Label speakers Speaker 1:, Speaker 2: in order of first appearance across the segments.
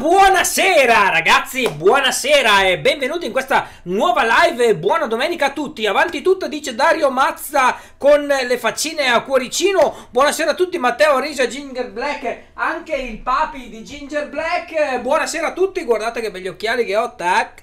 Speaker 1: buonasera ragazzi, buonasera e benvenuti in questa nuova live, buona domenica a tutti, avanti tutto dice Dario Mazza con le faccine a cuoricino, buonasera a tutti Matteo Risa, Ginger Black, anche il papi di Ginger Black, buonasera a tutti, guardate che belli occhiali che ho, tac,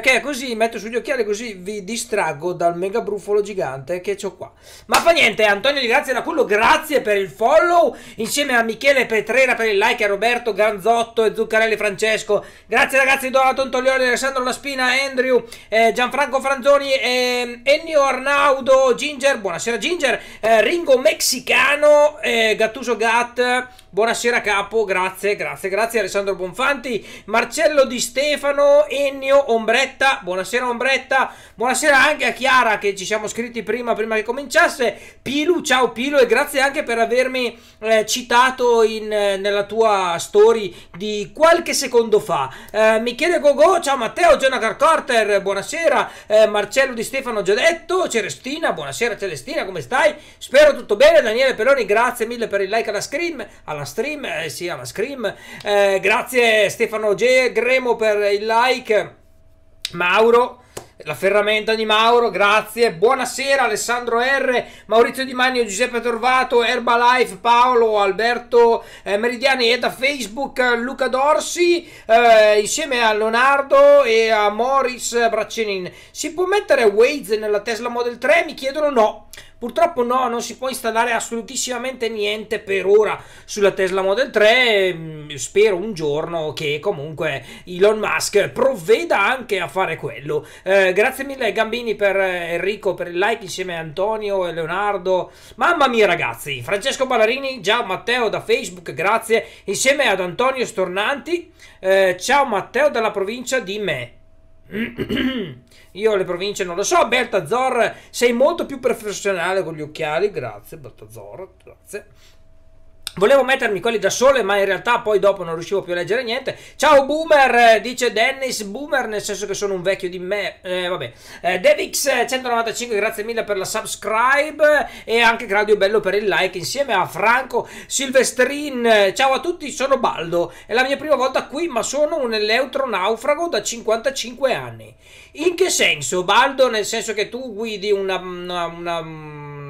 Speaker 1: perché così metto sugli occhiali così vi distraggo dal mega brufolo gigante che ho qua. Ma fa niente, Antonio di Grazia da quello, grazie per il follow, insieme a Michele Petrera per il like, a Roberto Ganzotto e Zuccarelli Francesco. Grazie ragazzi, Dora Tontoglioli, Alessandro La Spina Andrew, eh, Gianfranco Franzoni, eh, Ennio Arnaudo, Ginger, buonasera Ginger, eh, Ringo Mexicano, eh, Gattuso Gat Buonasera capo, grazie, grazie, grazie Alessandro Bonfanti, Marcello Di Stefano, Ennio, Ombretta, buonasera Ombretta, buonasera anche a Chiara che ci siamo scritti prima, prima che cominciasse, Pilu, ciao Pilu e grazie anche per avermi eh, citato in, eh, nella tua story di qualche secondo fa. Eh, Michele Gogo, ciao Matteo, Jonathan Carter, buonasera, eh, Marcello Di Stefano già detto, Celestina, buonasera Celestina, come stai? Spero tutto bene, Daniele Peloni, grazie mille per il like alla stream, alla stream, eh, sì, alla stream, eh, grazie Stefano G- Gremo per il like. Mauro, la ferramenta di Mauro, grazie. Buonasera Alessandro R, Maurizio Di Magno, Giuseppe Torvato, Herbalife, Paolo, Alberto eh, Meridiani e da Facebook Luca Dorsi eh, insieme a Leonardo e a Morris Braccenin. Si può mettere Waze nella Tesla Model 3? Mi chiedono no. Purtroppo no, non si può installare assolutissimamente niente per ora sulla Tesla Model 3. Mm, spero un giorno che comunque Elon Musk provveda anche a fare quello. Eh, grazie mille Gambini per eh, Enrico, per il like insieme a Antonio e Leonardo. Mamma mia ragazzi, Francesco Ballarini, ciao Matteo da Facebook, grazie. Insieme ad Antonio Stornanti, eh, ciao Matteo dalla provincia di Me. Io le province non lo so, Bertazor, sei molto più professionale con gli occhiali, grazie Bertazor, grazie. Volevo mettermi quelli da sole, ma in realtà poi dopo non riuscivo più a leggere niente. Ciao Boomer, eh, dice Dennis Boomer, nel senso che sono un vecchio di me. Eh, vabbè. Eh, Devix195, eh, grazie mille per la subscribe e anche Claudio Bello per il like insieme a Franco Silvestrin. Ciao a tutti, sono Baldo. È la mia prima volta qui, ma sono un eleutronaufago da 55 anni. In che senso, Baldo? Nel senso che tu guidi una, una, una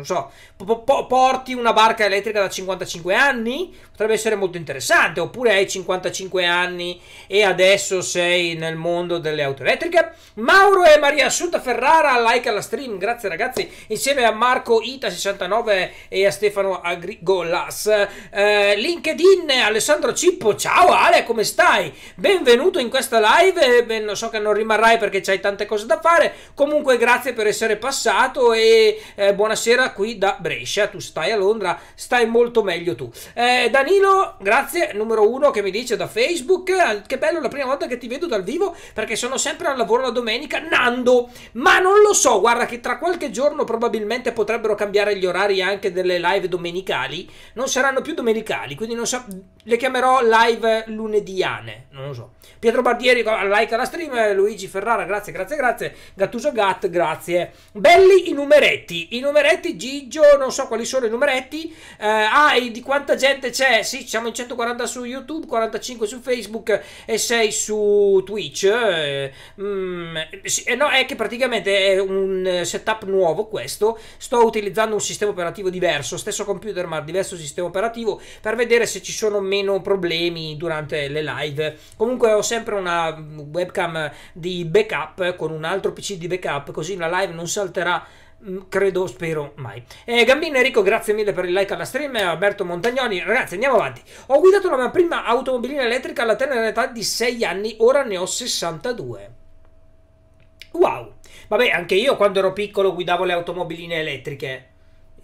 Speaker 1: non so, po- po- porti una barca elettrica da 55 anni, potrebbe essere molto interessante, oppure hai 55 anni e adesso sei nel mondo delle auto elettriche. Mauro e Maria Assunta Ferrara, like alla stream, grazie ragazzi, insieme a Marco Ita69 e a Stefano Agrigolas. Eh, LinkedIn, Alessandro Cippo, ciao Ale, come stai? Benvenuto in questa live, Beh, so che non rimarrai perché c'hai tante cose da fare, comunque grazie per essere passato e eh, buonasera qui da Brescia, tu stai a Londra, stai molto meglio tu. Eh, Danilo, grazie, numero uno che mi dice da Facebook, che bello la prima volta che ti vedo dal vivo perché sono sempre al lavoro la domenica, Nando, ma non lo so, guarda che tra qualche giorno probabilmente potrebbero cambiare gli orari anche delle live domenicali, non saranno più domenicali, quindi non so, le chiamerò live lunediane, non lo so. Pietro Bardieri, like alla stream, Luigi Ferrara, grazie, grazie, grazie, Gattuso Gat, grazie. Belli i numeretti, i numeretti Gigio, non so quali sono i numeretti, eh, ah, e di quanta gente c'è? Sì, siamo in 140 su YouTube, 45 su Facebook e 6 su Twitch. Eh, mm, sì, eh, no, è che praticamente è un setup nuovo questo, sto utilizzando un sistema operativo diverso, stesso computer ma diverso sistema operativo per vedere se ci sono meno problemi durante le live. Comunque ho sempre una webcam di backup con un altro PC di backup, così la live non salterà mm, credo, spero mai. Eh, Gambino Enrico, grazie mille per il like alla stream. Alberto Montagnoni, ragazzi, andiamo avanti. Ho guidato la mia prima automobilina elettrica alla tenera età di 6 anni, ora ne ho 62. Wow! Vabbè, anche io quando ero piccolo guidavo le automobiline elettriche.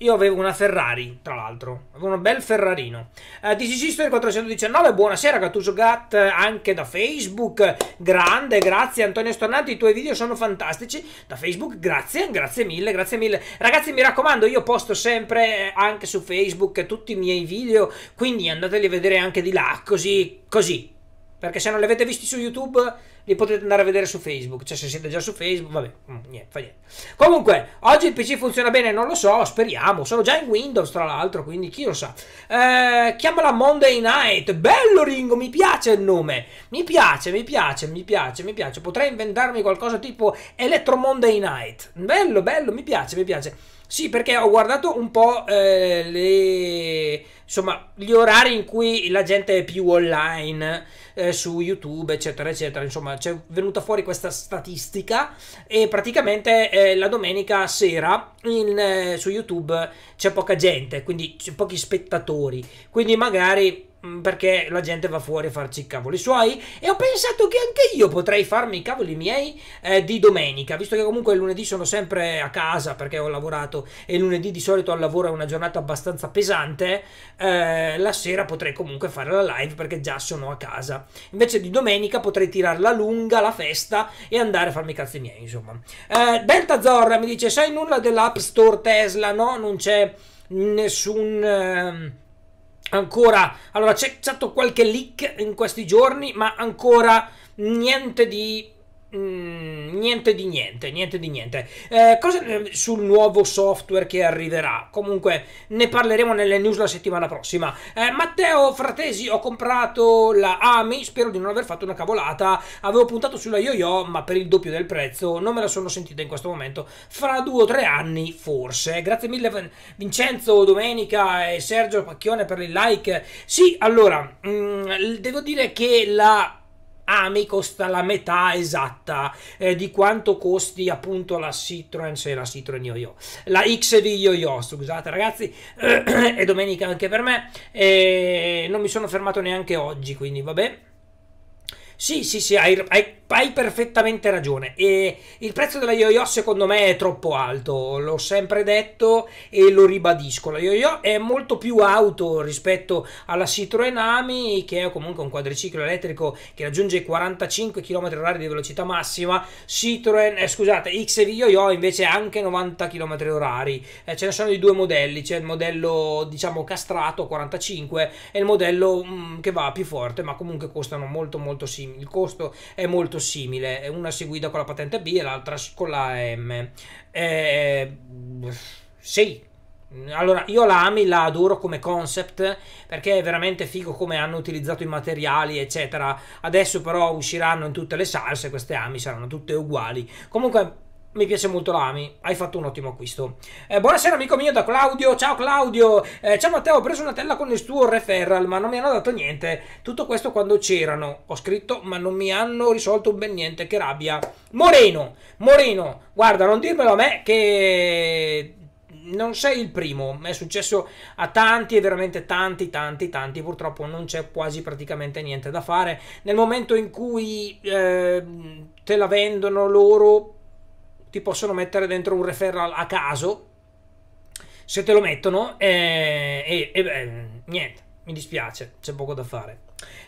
Speaker 1: Io avevo una Ferrari, tra l'altro, avevo un bel Ferrarino. Uh, DCC Story 419, buonasera Gattuso Gat, anche da Facebook, grande, grazie Antonio Stornanti, i tuoi video sono fantastici, da Facebook, grazie, grazie mille, grazie mille. Ragazzi mi raccomando, io posto sempre eh, anche su Facebook tutti i miei video, quindi andateli a vedere anche di là, così, così, perché se non li avete visti su YouTube, li potete andare a vedere su Facebook. Cioè, se siete già su Facebook, vabbè, mm, niente, fa niente. Comunque, oggi il PC funziona bene, non lo so, speriamo. Sono già in Windows, tra l'altro, quindi chi lo sa. Eh, chiamala Monday Night. Bello Ringo, mi piace il nome. Mi piace, mi piace, mi piace, mi piace. Potrei inventarmi qualcosa tipo Electro Monday Night. Bello, bello, mi piace, mi piace. Sì, perché ho guardato un po' eh, le... insomma, gli orari in cui la gente è più online eh, su YouTube, eccetera, eccetera. Insomma, c'è venuta fuori questa statistica e praticamente eh, la domenica sera in, eh, su YouTube c'è poca gente, quindi c'è pochi spettatori. Quindi magari Mm, perché la gente va fuori a farci i cavoli suoi e ho pensato che anche io potrei farmi i cavoli miei eh, di domenica, visto che comunque il lunedì sono sempre a casa perché ho lavorato e il lunedì di solito al lavoro è una giornata abbastanza pesante, eh, la sera potrei comunque fare la live perché già sono a casa. Invece di domenica potrei tirarla lunga la festa e andare a farmi i cazzi miei, insomma. Eh, Delta Zorra mi dice "Sai nulla dell'App Store Tesla?" No, non c'è nessun ehm, Ancora, allora c'è stato qualche leak in questi giorni, ma ancora niente di Mm, niente di niente, niente di niente. Eh, cosa eh, sul nuovo software che arriverà? Comunque ne parleremo nelle news la settimana prossima. Eh, Matteo Fratesi, ho comprato la AMI, spero di non aver fatto una cavolata. Avevo puntato sulla Yo-Yo, ma per il doppio del prezzo non me la sono sentita in questo momento. Fra due o tre anni, forse. Grazie mille Vincenzo, Domenica e Sergio Pacchione per il like. Sì, allora, mm, devo dire che la AMI costa la metà esatta eh, di quanto costi appunto la Citroen, se la Citroen Yo-Yo, la XV Yo-Yo, scusate ragazzi, è domenica anche per me, e eh, non mi sono fermato neanche oggi, quindi vabbè. Sì, sì, sì, hai, hai, hai perfettamente ragione. E il prezzo della yo-yo secondo me è troppo alto, l'ho sempre detto e lo ribadisco. La yo-yo è molto più auto rispetto alla Citroen Ami, che è comunque un quadriciclo elettrico che raggiunge 45 km/h di velocità massima. Citroen, eh, scusate, XV yo-yo invece è anche 90 km/h. Eh, ce ne sono di due modelli, c'è il modello diciamo castrato 45 e il modello mh, mm, che va più forte, ma comunque costano molto molto simili simile, il costo è molto simile, una seguita con la patente B e l'altra con la M. Eh, eh, sì, allora, io la ami, la adoro come concept perché è veramente figo come hanno utilizzato i materiali, eccetera. Adesso però usciranno in tutte le salse, queste ami saranno tutte uguali. Comunque mi piace molto l'Ami, hai fatto un ottimo acquisto. Eh, buonasera amico mio da Claudio, ciao Claudio, eh, ciao Matteo, ho preso una tela con il tuo referral ma non mi hanno dato niente, tutto questo quando c'erano, ho scritto ma non mi hanno risolto ben niente, che rabbia. Moreno, Moreno, guarda non dirmelo a me che non sei il primo, è successo a tanti e veramente tanti, tanti, tanti, purtroppo non c'è quasi praticamente niente da fare. Nel momento in cui eh, te la vendono loro ti possono mettere dentro un referral a caso, se te lo mettono, eh, e eh, eh, eh, niente, mi dispiace, c'è poco da fare.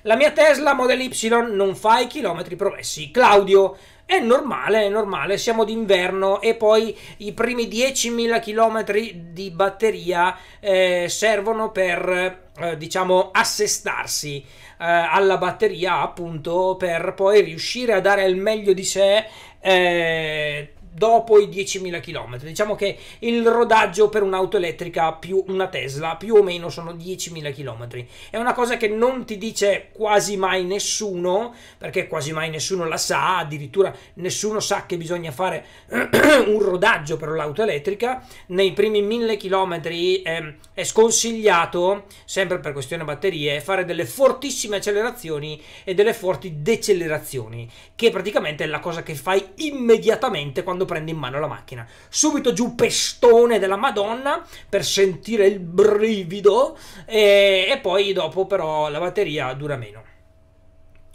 Speaker 1: La mia Tesla Model Y non fa i chilometri promessi. Claudio, è normale, è normale, siamo d'inverno e poi i primi 10.000 km di batteria eh, servono per, eh, diciamo, assestarsi eh, alla batteria, appunto, per poi riuscire a dare il meglio di sé eh, dopo i 10.000 km. Diciamo che il rodaggio per un'auto elettrica più una Tesla più o meno sono 10.000 km. È una cosa che non ti dice quasi mai nessuno, perché quasi mai nessuno la sa, addirittura nessuno sa che bisogna fare un rodaggio per l'auto elettrica. Nei primi 1.000 km ehm, è sconsigliato, sempre per questione batterie, fare delle fortissime accelerazioni e delle forti decelerazioni, che praticamente è la cosa che fai immediatamente quando quando prende in mano la macchina. Subito giù pestone della Madonna per sentire il brivido e, e poi dopo però la batteria dura meno.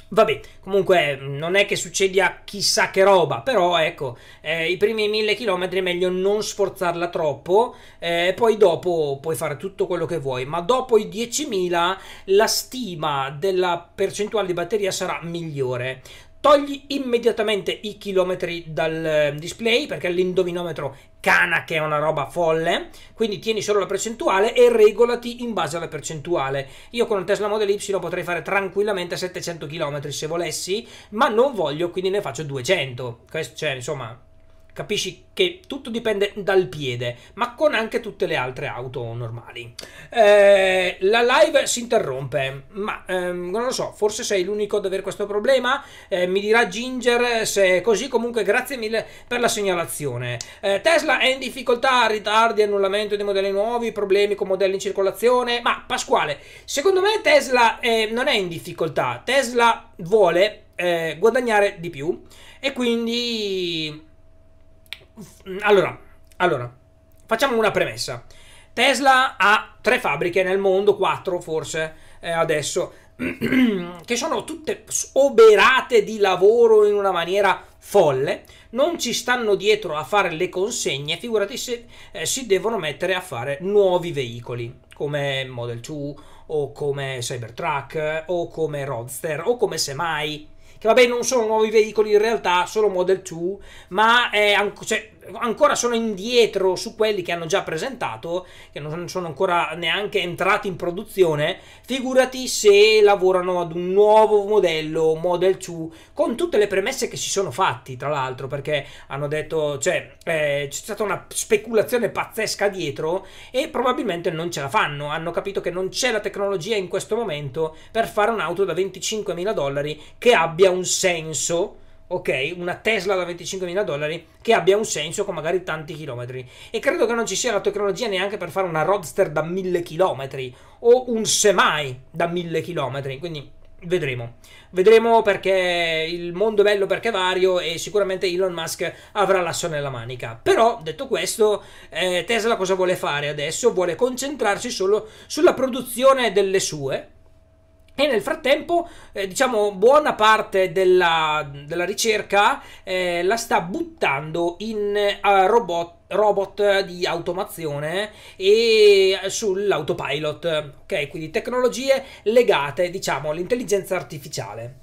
Speaker 1: Vabbè, comunque mm, non è che succeda chissà che roba, però ecco, eh, i primi mille chilometri è meglio non sforzarla troppo, eh, poi dopo puoi fare tutto quello che vuoi, ma dopo i 10.000 la stima della percentuale di batteria sarà migliore togli immediatamente i chilometri dal ehm, display perché l'indovinometro cana che è una roba folle, quindi tieni solo la percentuale e regolati in base alla percentuale. Io con un Tesla Model Y potrei fare tranquillamente 700 km se volessi, ma non voglio, quindi ne faccio 200. Questo, cioè, insomma, Capisci che tutto dipende dal piede, ma con anche tutte le altre auto normali. Eh, la live si interrompe, ma ehm, non lo so, forse sei l'unico ad avere questo problema. Eh, mi dirà Ginger se è così. Comunque, grazie mille per la segnalazione. Eh, Tesla è in difficoltà, ritardi, annullamento dei modelli nuovi, problemi con modelli in circolazione. Ma Pasquale, secondo me Tesla eh, non è in difficoltà. Tesla vuole eh, guadagnare di più e quindi allora, allora, facciamo una premessa. Tesla ha tre fabbriche nel mondo, quattro forse eh, adesso, che sono tutte oberate di lavoro in una maniera folle, non ci stanno dietro a fare le consegne, figurati se eh, si devono mettere a fare nuovi veicoli come Model 2 o come Cybertruck o come Roadster o come Semai che vabbè non sono nuovi veicoli in realtà, sono Model 2, ma è, cioè, ancora sono indietro su quelli che hanno già presentato, che non sono ancora neanche entrati in produzione, figurati se lavorano ad un nuovo modello, Model 2, con tutte le premesse che si sono fatti, tra l'altro, perché hanno detto, cioè, eh, c'è stata una speculazione pazzesca dietro e probabilmente non ce la fanno, hanno capito che non c'è la tecnologia in questo momento per fare un'auto da 25.000 dollari che abbia un senso ok? Una Tesla da 25.000 dollari che abbia un senso con magari tanti chilometri. E credo che non ci sia la tecnologia neanche per fare una roadster da 1000 chilometri o un semai da 1000 chilometri. Quindi vedremo. Vedremo perché il mondo è bello perché è vario e sicuramente Elon Musk avrà l'asso nella manica. Però, detto questo, eh, Tesla cosa vuole fare adesso? Vuole concentrarsi solo sulla produzione delle sue e nel frattempo, eh, diciamo, buona parte della, della ricerca eh, la sta buttando in uh, robot, robot di automazione e sull'autopilot, ok? Quindi tecnologie legate, diciamo, all'intelligenza artificiale.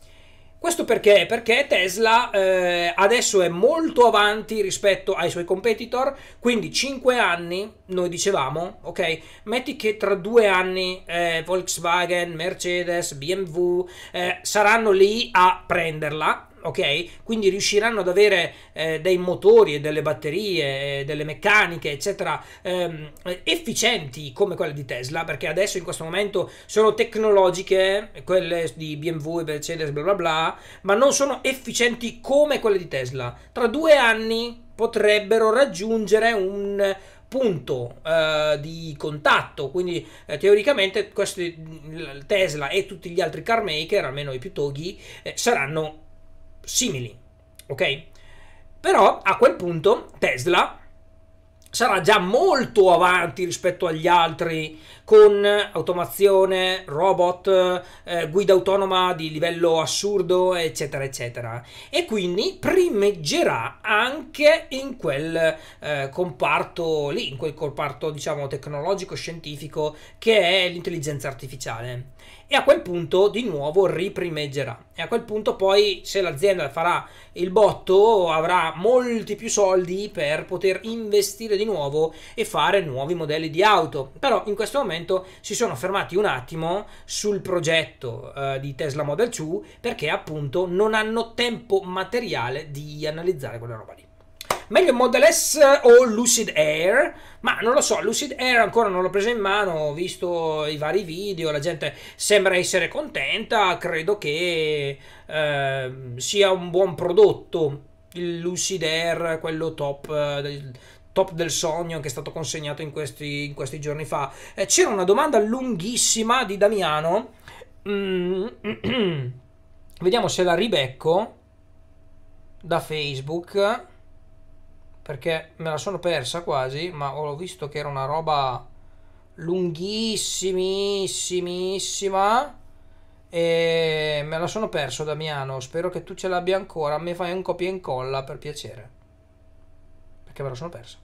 Speaker 1: Questo perché? Perché Tesla eh, adesso è molto avanti rispetto ai suoi competitor, quindi 5 anni, noi dicevamo, ok? Metti che tra due anni eh, Volkswagen, Mercedes, BMW eh, saranno lì a prenderla, ok? Quindi riusciranno ad avere eh, dei motori e delle batterie, delle meccaniche, eccetera, ehm, efficienti come quelle di Tesla, perché adesso in questo momento sono tecnologiche, quelle di BMW Mercedes, bla bla bla, ma non sono efficienti come quelle di Tesla. Tra due anni potrebbero raggiungere un punto eh, di contatto quindi eh, teoricamente questi, Tesla e tutti gli altri car maker almeno i più toghi eh, saranno simili, ok? Però a quel punto Tesla sarà già molto avanti rispetto agli altri con automazione, robot, eh, guida autonoma di livello assurdo, eccetera, eccetera. E quindi primeggerà anche in quel eh, comparto lì, in quel comparto diciamo tecnologico-scientifico che è l'intelligenza artificiale e a quel punto di nuovo riprimeggerà e a quel punto poi se l'azienda farà il botto avrà molti più soldi per poter investire di nuovo e fare nuovi modelli di auto però in questo momento si sono fermati un attimo sul progetto eh, di Tesla Model 2 perché appunto non hanno tempo materiale di analizzare quella roba lì Meglio Model S o Lucid Air? Ma non lo so, Lucid Air ancora non l'ho preso in mano, ho visto i vari video, la gente sembra essere contenta, credo che eh, sia un buon prodotto. Il Lucid Air, quello top eh, del, top del sogno che è stato consegnato in questi, in questi giorni fa. Eh, c'era una domanda lunghissima di Damiano. Mm, vediamo se la ribecco da Facebook perché me la sono persa quasi, ma ho visto che era una roba lunghissimissimissima e me la sono perso Damiano, spero che tu ce l'abbia ancora, mi fai un copia e incolla per piacere, perché me la sono persa.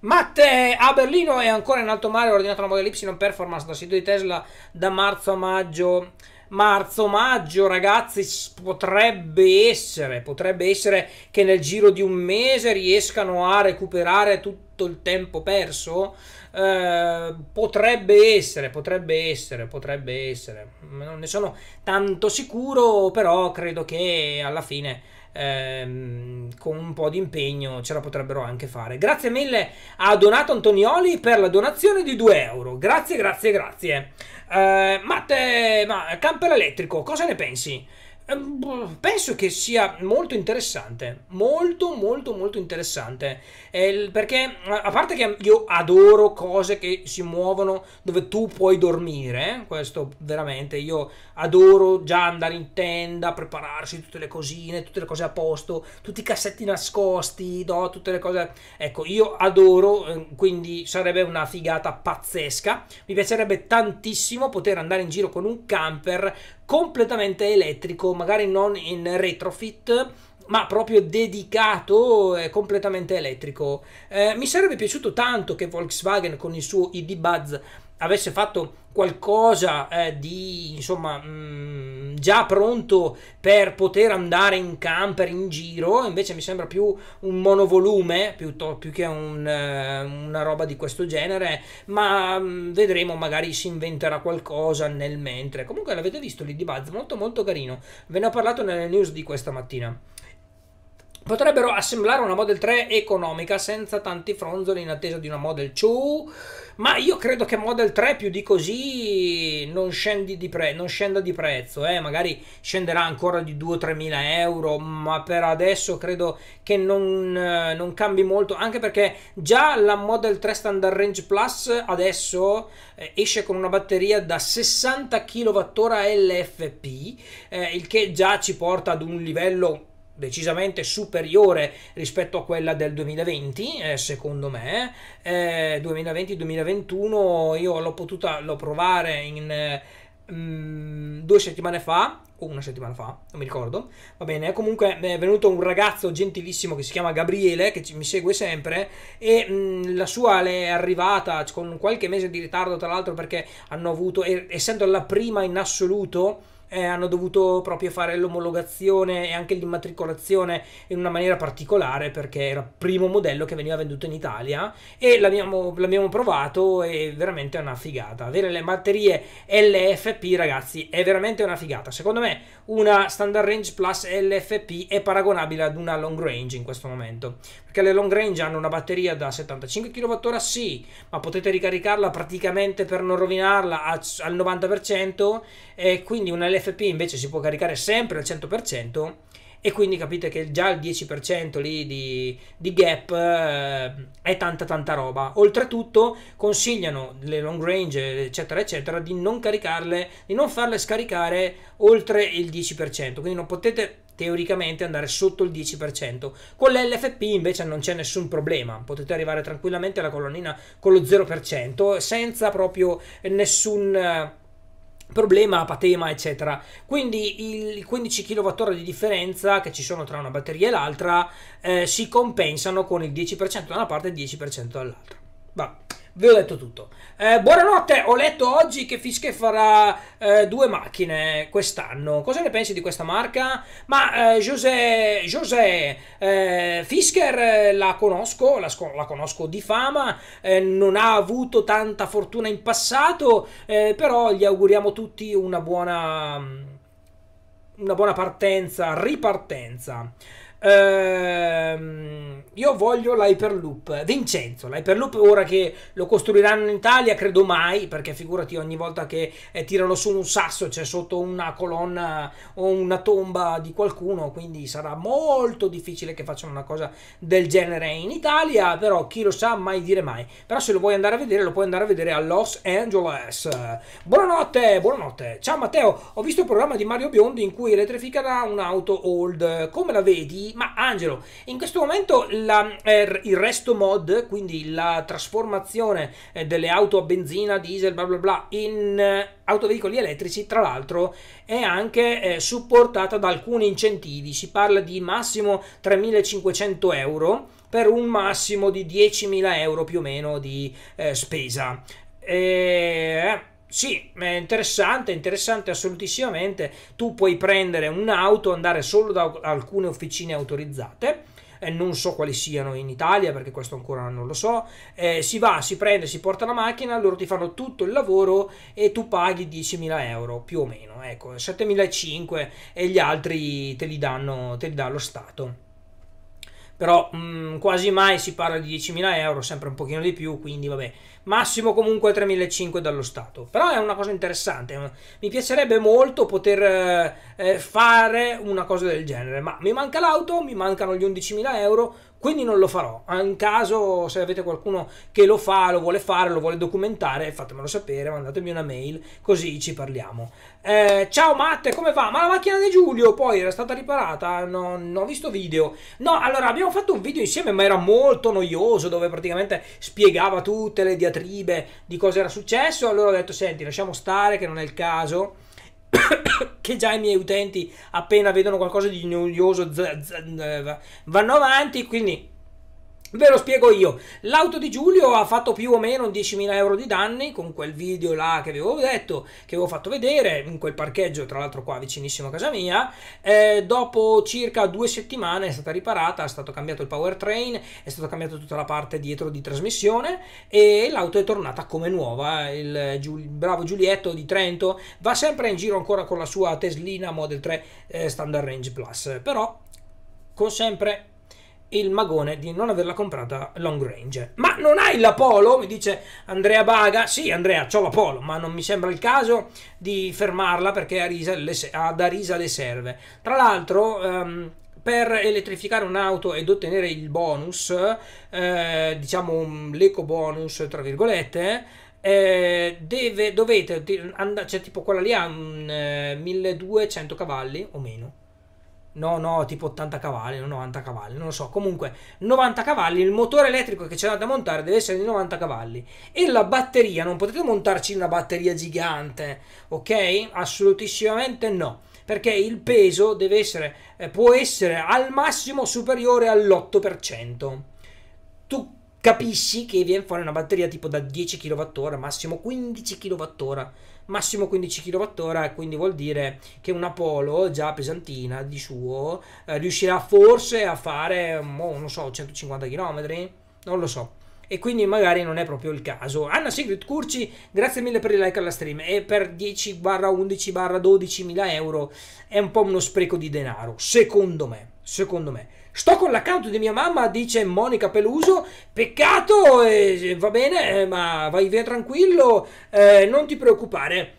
Speaker 1: Matte a Berlino è ancora in alto mare, ho ordinato una modello Y performance dal sito di Tesla da marzo a maggio marzo-maggio, ragazzi, potrebbe essere, potrebbe essere che nel giro di un mese riescano a recuperare tutto il tempo perso. Eh, potrebbe essere, potrebbe essere, potrebbe essere. Non ne sono tanto sicuro, però credo che alla fine ehm, con un po' di impegno ce la potrebbero anche fare. Grazie mille a Donato Antonioli per la donazione di 2 euro. Grazie, grazie, grazie. Eh, Matte, ma camper elettrico, cosa ne pensi? Ehm, boh, penso che sia molto interessante, molto molto molto interessante, perché a parte che io adoro cose che si muovono dove tu puoi dormire, eh, questo veramente io adoro già andare in tenda, prepararsi tutte le cosine, tutte le cose a posto, tutti i cassetti nascosti, no, tutte le cose, ecco io adoro, ehm, quindi sarebbe una figata pazzesca, mi piacerebbe tantissimo poter andare in giro con un camper completamente elettrico, magari non in retrofit, ma proprio dedicato e eh, completamente elettrico. Eh, mi sarebbe piaciuto tanto che Volkswagen con il suo ID Buzz avesse fatto qualcosa eh, di insomma mh, mm, già pronto per poter andare in camper in giro invece mi sembra più un monovolume piuttosto, più che un, eh, una roba di questo genere ma mh, mm, vedremo magari si inventerà qualcosa nel mentre comunque l'avete visto lì di Buzz molto molto carino ve ne ho parlato nelle news di questa mattina Potrebbero assemblare una Model 3 economica senza tanti fronzoli in attesa di una Model 2, ma io credo che Model 3 più di così non, di pre- non scenda di prezzo, eh? magari scenderà ancora di 2-3 mila euro, ma per adesso credo che non, eh, non, cambi molto, anche perché già la Model 3 Standard Range Plus adesso eh, esce con una batteria da 60 kWh LFP, il che già ci porta ad un livello decisamente superiore rispetto a quella del 2020, eh, secondo me. Eh, 2020-2021 io l'ho potuta l'ho provare in, mh, eh, mm, due settimane fa, o una settimana fa, non mi ricordo. Va bene, comunque è venuto un ragazzo gentilissimo che si chiama Gabriele, che mi segue sempre, e mh, mm, la sua è arrivata con qualche mese di ritardo, tra l'altro, perché hanno avuto, essendo la prima in assoluto, eh, hanno dovuto proprio fare l'omologazione e anche l'immatricolazione in una maniera particolare perché era il primo modello che veniva venduto in Italia e l'abbiamo, l'abbiamo provato e veramente è una figata. Avere le batterie LFP ragazzi è veramente una figata. Secondo me una standard range plus LFP è paragonabile ad una long range in questo momento perché le long range hanno una batteria da 75 kWh sì, ma potete ricaricarla praticamente per non rovinarla al 90% e quindi una LFP l'FP invece si può caricare sempre al 100% e quindi capite che già il 10% lì di, di gap eh, è tanta tanta roba oltretutto consigliano le long range eccetera eccetera di non caricarle di non farle scaricare oltre il 10% quindi non potete teoricamente andare sotto il 10% con l'LFP invece non c'è nessun problema potete arrivare tranquillamente alla colonnina con lo 0% senza proprio nessun problema, patema, eccetera. Quindi i 15 kWh di differenza che ci sono tra una batteria e l'altra eh, si compensano con il 10% da una parte e il 10% dall'altra. Va vi ho detto tutto. Eh, buonanotte, ho letto oggi che Fischke farà eh, due macchine quest'anno. Cosa ne pensi di questa marca? Ma eh, José, José eh, Fisker eh, la conosco, la, la conosco di fama, eh, non ha avuto tanta fortuna in passato, eh, però gli auguriamo tutti una buona una buona partenza, ripartenza. Ehm, io voglio l'Hyperloop, Vincenzo, l'Hyperloop ora che lo costruiranno in Italia credo mai, perché figurati ogni volta che eh, tirano su un sasso c'è sotto una colonna o una tomba di qualcuno, quindi sarà molto difficile che facciano una cosa del genere in Italia, però chi lo sa mai dire mai. Però se lo vuoi andare a vedere lo puoi andare a vedere a Los Angeles. Buonanotte, buonanotte. Ciao Matteo, ho visto il programma di Mario Biondi in cui elettrificherà un'auto old, come la vedi? Ma Angelo, in questo momento la, eh, il resto mod, quindi la trasformazione eh, delle auto a benzina, diesel, bla bla bla, in eh, autoveicoli elettrici, tra l'altro è anche eh, supportata da alcuni incentivi. Si parla di massimo 3.500 euro per un massimo di 10.000 euro più o meno di eh, spesa. Eh, sì, è interessante, interessante assolutissimamente. Tu puoi prendere un'auto, andare solo da alcune officine autorizzate eh, non so quali siano in Italia perché questo ancora non lo so, eh, si va, si prende, si porta la macchina, loro ti fanno tutto il lavoro e tu paghi 10.000 euro più o meno, ecco, 7.500 e gli altri te li, danno, te li dà lo Stato però mh, mm, quasi mai si parla di 10.000 euro, sempre un pochino di più, quindi vabbè, massimo comunque 3.500 dallo Stato. Però è una cosa interessante, mi piacerebbe molto poter eh, eh, fare una cosa del genere, ma mi manca l'auto, mi mancano gli 11.000 euro, quindi non lo farò. In caso, se avete qualcuno che lo fa, lo vuole fare, lo vuole documentare, fatemelo sapere, mandatemi una mail, così ci parliamo. Eh, ciao Matte, come va? Ma la macchina di Giulio poi era stata riparata? Non, non ho visto video. No, allora abbiamo fatto un video insieme, ma era molto noioso, dove praticamente spiegava tutte le diatribe di cosa era successo. Allora ho detto, senti, lasciamo stare, che non è il caso che già i miei utenti appena vedono qualcosa di noioso vanno avanti, quindi Ve lo spiego io. L'auto di Giulio ha fatto più o meno 10.000 euro di danni con quel video là che avevo detto, che avevo fatto vedere in quel parcheggio, tra l'altro qua vicinissimo a casa mia. Eh, dopo circa due settimane è stata riparata, è stato cambiato il powertrain, è stata cambiata tutta la parte dietro di trasmissione e l'auto è tornata come nuova. Il, Giul- bravo Giulietto di Trento va sempre in giro ancora con la sua Teslina Model 3 eh, Standard Range Plus, però con sempre il magone di non averla comprata long range. Ma non hai la Polo? Mi dice Andrea Baga. Sì, Andrea, ho la Polo, ma non mi sembra il caso di fermarla perché ad Arisa le serve. Tra l'altro, um, per elettrificare un'auto ed ottenere il bonus, eh, diciamo l'eco bonus, tra virgolette, eh, deve, dovete, and- cioè tipo quella lì ha um, 1200 cavalli o meno No, no, tipo 80 cavalli, no, 90 cavalli, non lo so. Comunque, 90 cavalli, il motore elettrico che c'è da montare deve essere di 90 cavalli. E la batteria, non potete montarci una batteria gigante, ok? Assolutissimamente no. Perché il peso deve essere, eh, può essere al massimo superiore all'8%. Tu capisci che viene fuori una batteria tipo da 10 kWh, massimo 15 kWh massimo 15 kWh, quindi vuol dire che una Polo già pesantina di suo eh, riuscirà forse a fare, oh, non so, 150 km? Non lo so e quindi magari non è proprio il caso. Anna Sigrid Curci, grazie mille per il like alla stream e per 10 11 12 mila euro è un po' uno spreco di denaro, secondo me, secondo me. Sto con l'account di mia mamma, dice Monica Peluso. Peccato, eh, va bene, eh, ma vai via tranquillo, eh, non ti preoccupare.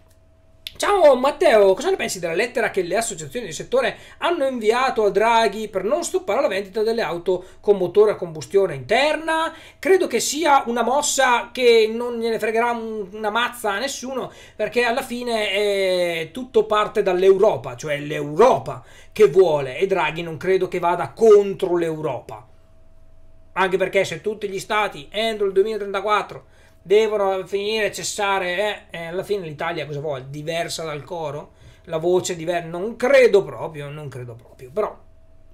Speaker 1: Ciao Matteo, cosa ne pensi della lettera che le associazioni di settore hanno inviato a Draghi per non stoppare la vendita delle auto con motore a combustione interna? Credo che sia una mossa che non gliene fregherà una mazza a nessuno perché alla fine eh, tutto parte dall'Europa, cioè l'Europa che vuole e Draghi non credo che vada contro l'Europa. Anche perché se tutti gli stati entro il 2034 devono finire, cessare. Eh, eh, alla fine l'Italia cosa vuole? Diversa dal coro? La voce diversa? Non credo proprio, non credo proprio, però,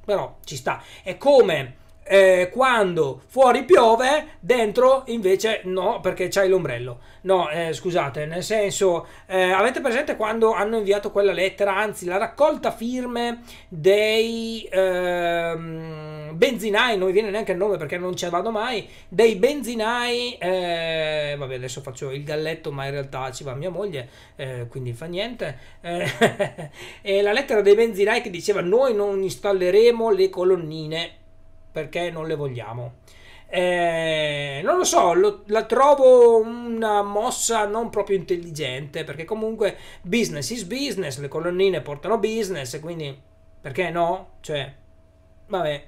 Speaker 1: però ci sta. È come eh, quando fuori piove, dentro invece no, perché c'hai l'ombrello. No, eh, scusate, nel senso, eh, avete presente quando hanno inviato quella lettera, anzi la raccolta firme dei ehm, benzinai, non mi viene neanche il nome perché non ci vado mai, dei benzinai, eh, vabbè adesso faccio il galletto ma in realtà ci va mia moglie, eh, quindi fa niente, eh, e la lettera dei benzinai che diceva noi non installeremo le colonnine perché non le vogliamo. Eh, non lo so, lo, la trovo una mossa non proprio intelligente perché comunque business is business, le colonnine portano business, quindi perché no? Cioè, vabbè.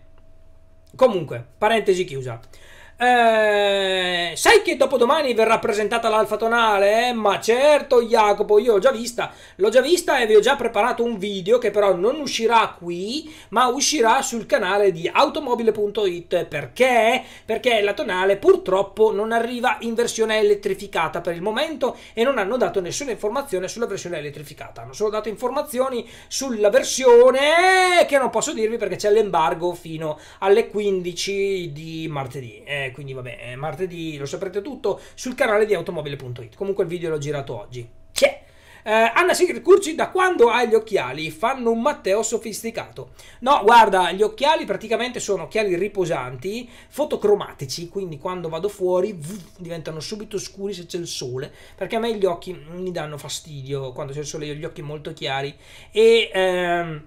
Speaker 1: Comunque, parentesi chiusa. Eh, sai che dopo domani verrà presentata l'alfa tonale? Ma certo, Jacopo, io l'ho già vista. L'ho già vista e vi ho già preparato un video che però non uscirà qui, ma uscirà sul canale di automobile.it. Perché? Perché la tonale purtroppo non arriva in versione elettrificata per il momento e non hanno dato nessuna informazione sulla versione elettrificata. Hanno solo dato informazioni sulla versione che non posso dirvi perché c'è l'embargo fino alle 15 di martedì. Eh, quindi vabbè, eh, martedì lo saprete tutto sul canale di automobile.it. Comunque il video l'ho girato oggi. C'è! Eh, Anna Sigrid Curci, da quando hai gli occhiali fanno un Matteo sofisticato? No, guarda, gli occhiali praticamente sono occhiali riposanti, fotocromatici, quindi quando vado fuori vuff, diventano subito scuri se c'è il sole, perché a me gli occhi mm, mi danno fastidio quando c'è il sole, io ho gli occhi molto chiari e... Ehm,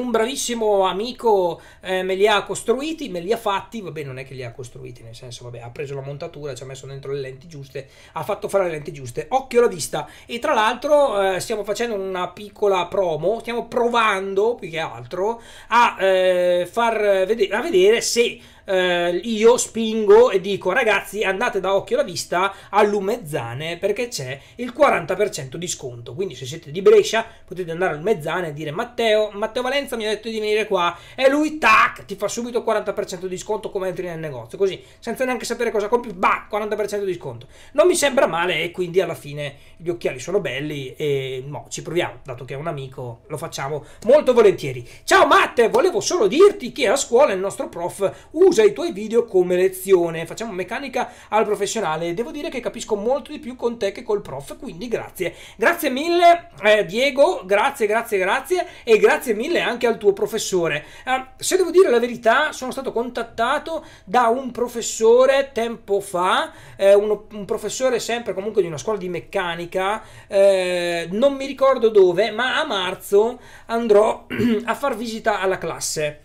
Speaker 1: un bravissimo amico eh, me li ha costruiti, me li ha fatti, vabbè non è che li ha costruiti, nel senso vabbè ha preso la montatura, ci ha messo dentro le lenti giuste, ha fatto fare le lenti giuste, occhio alla vista e tra l'altro eh, stiamo facendo una piccola promo, stiamo provando più che altro a eh, far vedere, a vedere se eh, io spingo e dico ragazzi andate da occhio alla vista a Lumezzane perché c'è il 40% di sconto. Quindi se siete di Brescia potete andare a Lumezzane e dire Matteo, Matteo Valenza mi ha detto di venire qua e lui tac ti fa subito 40% di sconto come entri nel negozio. Così senza neanche sapere cosa compri, bah 40% di sconto. Non mi sembra male e quindi alla fine gli occhiali sono belli e no, ci proviamo, dato che è un amico lo facciamo molto volentieri. Ciao Matte, volevo solo dirti che a scuola il nostro prof usa usa i tuoi video come lezione. Facciamo meccanica al professionale. Devo dire che capisco molto di più con te che col prof, quindi grazie. Grazie mille eh, Diego, grazie, grazie, grazie e grazie mille anche al tuo professore. Eh, se devo dire la verità, sono stato contattato da un professore tempo fa, eh, uno, un professore sempre comunque di una scuola di meccanica, eh, non mi ricordo dove, ma a marzo andrò a far visita alla classe.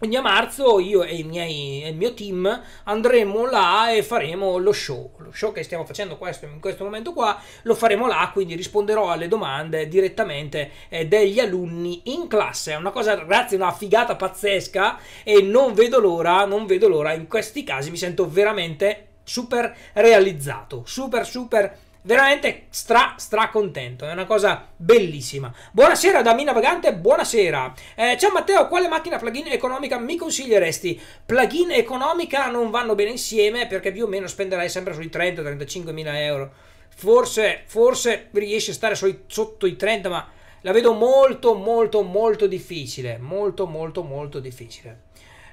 Speaker 1: Quindi a marzo io e, miei, e, il mio team andremo là e faremo lo show. Lo show che stiamo facendo questo, in questo momento qua lo faremo là, quindi risponderò alle domande direttamente eh, degli alunni in classe. È una cosa, ragazzi, una figata pazzesca e non vedo l'ora, non vedo l'ora. In questi casi mi sento veramente super realizzato, super super realizzato veramente stra stra contento, è una cosa bellissima. Buonasera da Mina Vagante, buonasera. Eh, ciao Matteo, quale macchina plugin economica mi consiglieresti? plugin economica non vanno bene insieme perché più o meno spenderai sempre sui 30-35 mila euro. Forse, forse riesci a stare sui, sotto i 30, ma la vedo molto, molto, molto difficile. Molto, molto, molto difficile.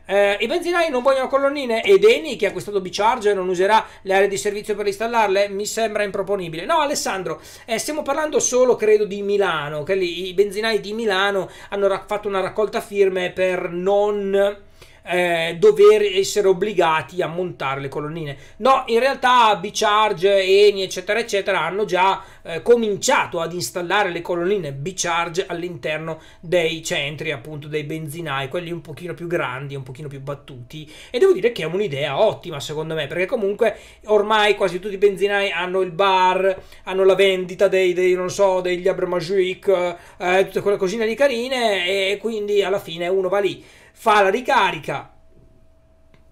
Speaker 1: Eh, I benzinai non vogliono colonnine ed Eni, che ha acquistato B-Charger, non userà le aree di servizio per installarle? Mi sembra improponibile. No, Alessandro, eh, stiamo parlando solo, credo, di Milano, che lì i benzinai di Milano hanno ra- fatto una raccolta firme per non eh, dover essere obbligati a montare le colonnine. No, in realtà B-Charge, Eni, eccetera, eccetera, hanno già eh, cominciato ad installare le colonnine B-Charge all'interno dei centri, appunto, dei benzinai, quelli un pochino più grandi, un pochino più battuti. E devo dire che è un'idea ottima, secondo me, perché comunque ormai quasi tutti i benzinai hanno il bar, hanno la vendita dei, dei non so, degli Abramagic, eh, tutte quelle cosine lì carine, e quindi alla fine uno va lì fa la ricarica,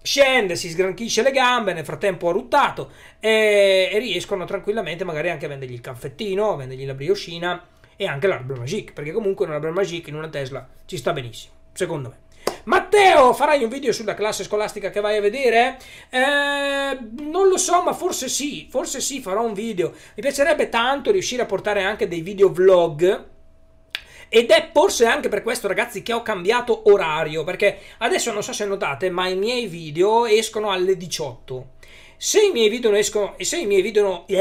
Speaker 1: scende, si sgranchisce le gambe, nel frattempo ha ruttato e, e riescono tranquillamente magari anche a vendergli il caffettino, vendergli la brioscina e anche l'arbor magique, perché comunque un'arbor magique in una Tesla ci sta benissimo, secondo me. Matteo, farai un video sulla classe scolastica che vai a vedere? Eh, non lo so, ma forse sì, forse sì, farò un video. Mi piacerebbe tanto riuscire a portare anche dei video vlog ed è forse anche per questo, ragazzi, che ho cambiato orario, perché adesso non so se notate, ma i miei video escono alle 18. Se i miei video non escono, se i miei video... No, eh,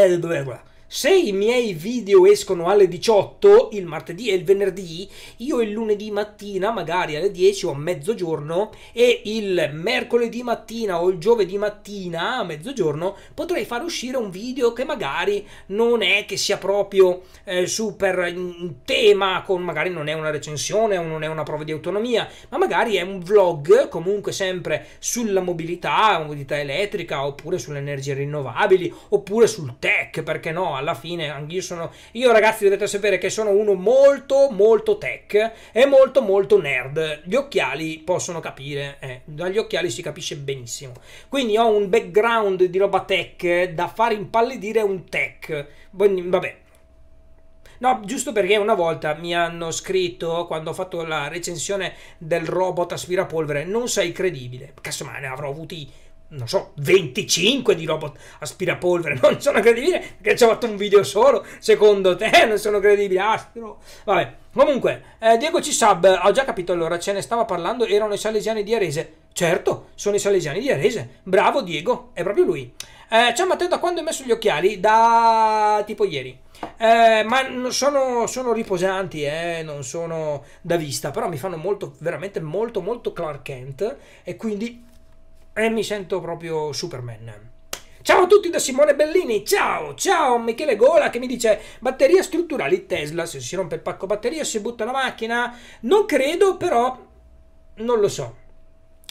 Speaker 1: se i miei video escono alle 18 il martedì e il venerdì, io il lunedì mattina magari alle 10 o a mezzogiorno e il mercoledì mattina o il giovedì mattina a mezzogiorno potrei far uscire un video che magari non è che sia proprio eh, super in tema, con magari non è una recensione o non è una prova di autonomia, ma magari è un vlog comunque sempre sulla mobilità, mobilità elettrica oppure sulle energie rinnovabili oppure sul tech, perché no? alla fine anch'io sono... Io ragazzi dovete sapere che sono uno molto molto tech e molto molto nerd. Gli occhiali possono capire, eh, dagli occhiali si capisce benissimo. Quindi ho un background di roba tech da far impallidire un tech. Vabbè, No, giusto perché una volta mi hanno scritto quando ho fatto la recensione del robot aspirapolvere, non sei credibile. Casomai ne avrò avuti non so, 25 di robot aspirapolvere, non sono credibile perché ci ho fatto un video solo, secondo te non sono credibile, astro, vabbè, comunque, eh, Diego ci sub, ho già capito allora, ce ne stava parlando, erano i salesiani di Arese, certo, sono i salesiani di Arese, bravo Diego, è proprio lui, eh, ciao Matteo, da quando hai messo gli occhiali? Da tipo ieri. Eh, ma sono, sono riposanti, eh? non sono da vista, però mi fanno molto, veramente molto, molto Clark Kent e quindi e mi sento proprio Superman. Ciao a tutti da Simone Bellini, ciao, ciao Michele Gola che mi dice batterie strutturali Tesla, se si rompe il pacco batteria si butta la macchina, non credo però, non lo so.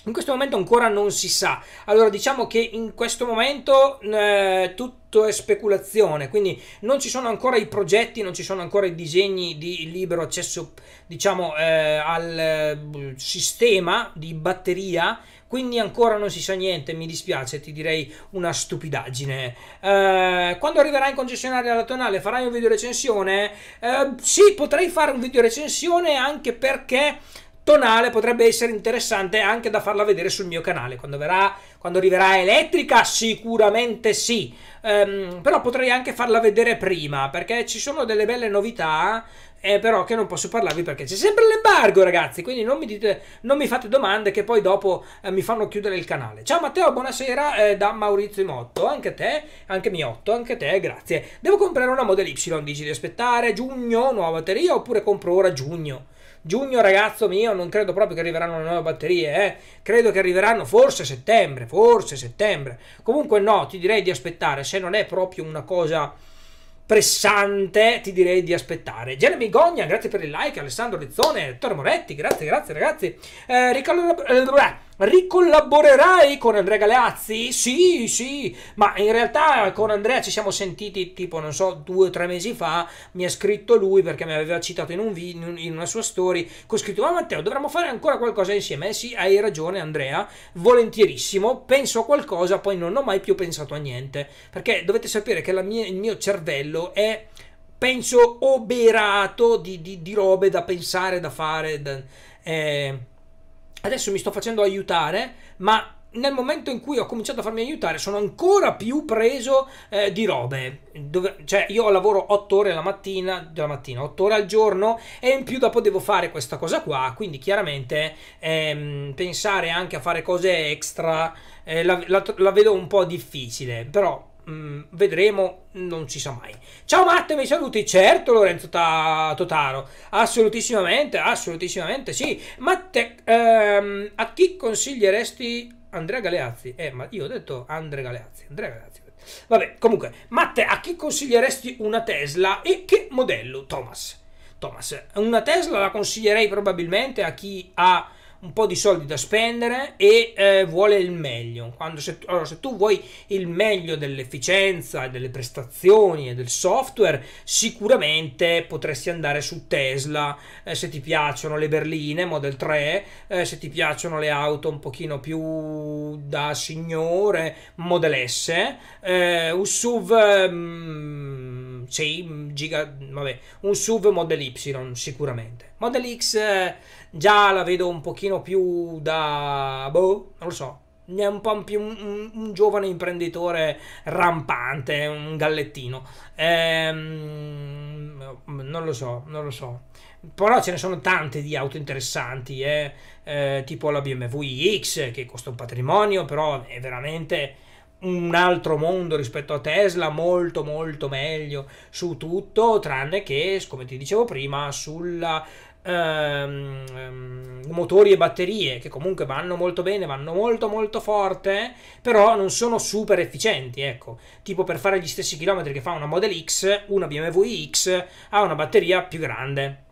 Speaker 1: In questo momento ancora non si sa. Allora diciamo che in questo momento eh, tutto è speculazione, quindi non ci sono ancora i progetti, non ci sono ancora i disegni di libero accesso diciamo eh, al eh, sistema di batteria, quindi ancora non si sa niente, mi dispiace, ti direi una stupidaggine. Eh, quando arriverai in concessionaria la tonale farai un video recensione? Eh, sì, potrei fare un video recensione anche perché tonale potrebbe essere interessante anche da farla vedere sul mio canale quando, verrà, quando arriverà elettrica sicuramente sì um, però potrei anche farla vedere prima perché ci sono delle belle novità eh, però che non posso parlarvi perché c'è sempre l'embargo, ragazzi. Quindi non mi, dite, non mi fate domande che poi dopo eh, mi fanno chiudere il canale. Ciao Matteo, buonasera eh, da Maurizio Motto. Anche a te, anche Miotto, anche a te, grazie. Devo comprare una Model Y, dici di aspettare giugno, nuova batteria, oppure compro ora giugno? Giugno, ragazzo mio, non credo proprio che arriveranno le nuove batterie, eh. Credo che arriveranno forse settembre, forse settembre. Comunque no, ti direi di aspettare, se non è proprio una cosa pressante, ti direi di aspettare. Jeremy Gogna, grazie per il like, Alessandro Rizzone, Ettore Moretti, grazie, grazie ragazzi. Eh, Riccardo... Eh, Ricollaborerai con Andrea Galeazzi? Sì, sì, ma in realtà con Andrea ci siamo sentiti tipo, non so, due o tre mesi fa. Mi ha scritto lui perché mi aveva citato in, un video, in una sua story. Ho scritto, ma Matteo, dovremmo fare ancora qualcosa insieme. Eh sì, hai ragione Andrea, volentierissimo. Penso a qualcosa, poi non ho mai più pensato a niente. Perché dovete sapere che mia, il mio cervello è penso oberato di, di, di, robe da pensare, da fare. Da, eh, adesso mi sto facendo aiutare, ma nel momento in cui ho cominciato a farmi aiutare sono ancora più preso eh, di robe. Dove, cioè io lavoro 8 ore alla mattina, della mattina, 8 ore al giorno e in più dopo devo fare questa cosa qua, quindi chiaramente ehm, pensare anche a fare cose extra eh, la, la, la vedo un po' difficile, però Mm, vedremo, non si sa mai. Ciao Matte, mi saluti? Certo Lorenzo Ta- Totaro, assolutissimamente, assolutissimamente sì. Matte, ehm, a chi consiglieresti Andrea Galeazzi? Eh, ma io ho detto Andrea Galeazzi, Andrea Galeazzi. Vabbè, comunque, Matte, a chi consiglieresti una Tesla e che modello, Thomas? Thomas, una Tesla la consiglierei probabilmente a chi ha un po' di soldi da spendere e eh, vuole il meglio. Quando se, allora, se tu vuoi il meglio dell'efficienza, e delle prestazioni e del software, sicuramente potresti andare su Tesla eh, se ti piacciono le berline Model 3, eh, se ti piacciono le auto un pochino più da signore, Model S, eh, un SUV... Mm, sì, giga, vabbè, un SUV Model Y sicuramente. Model X eh, Già la vedo un pochino più da... boh, non lo so. È un po' più un, un, un giovane imprenditore rampante, un gallettino. Ehm, non lo so, non lo so. Però ce ne sono tante di auto interessanti, eh? Eh, tipo la BMW X che costa un patrimonio, però è veramente un altro mondo rispetto a Tesla, molto molto meglio su tutto, tranne che, come ti dicevo prima, sulla Ehm, ehm, motori e batterie che comunque vanno molto bene, vanno molto molto forte, però non sono super efficienti, ecco. Tipo per fare gli stessi chilometri che fa una Model X, una BMW X ha una batteria più grande.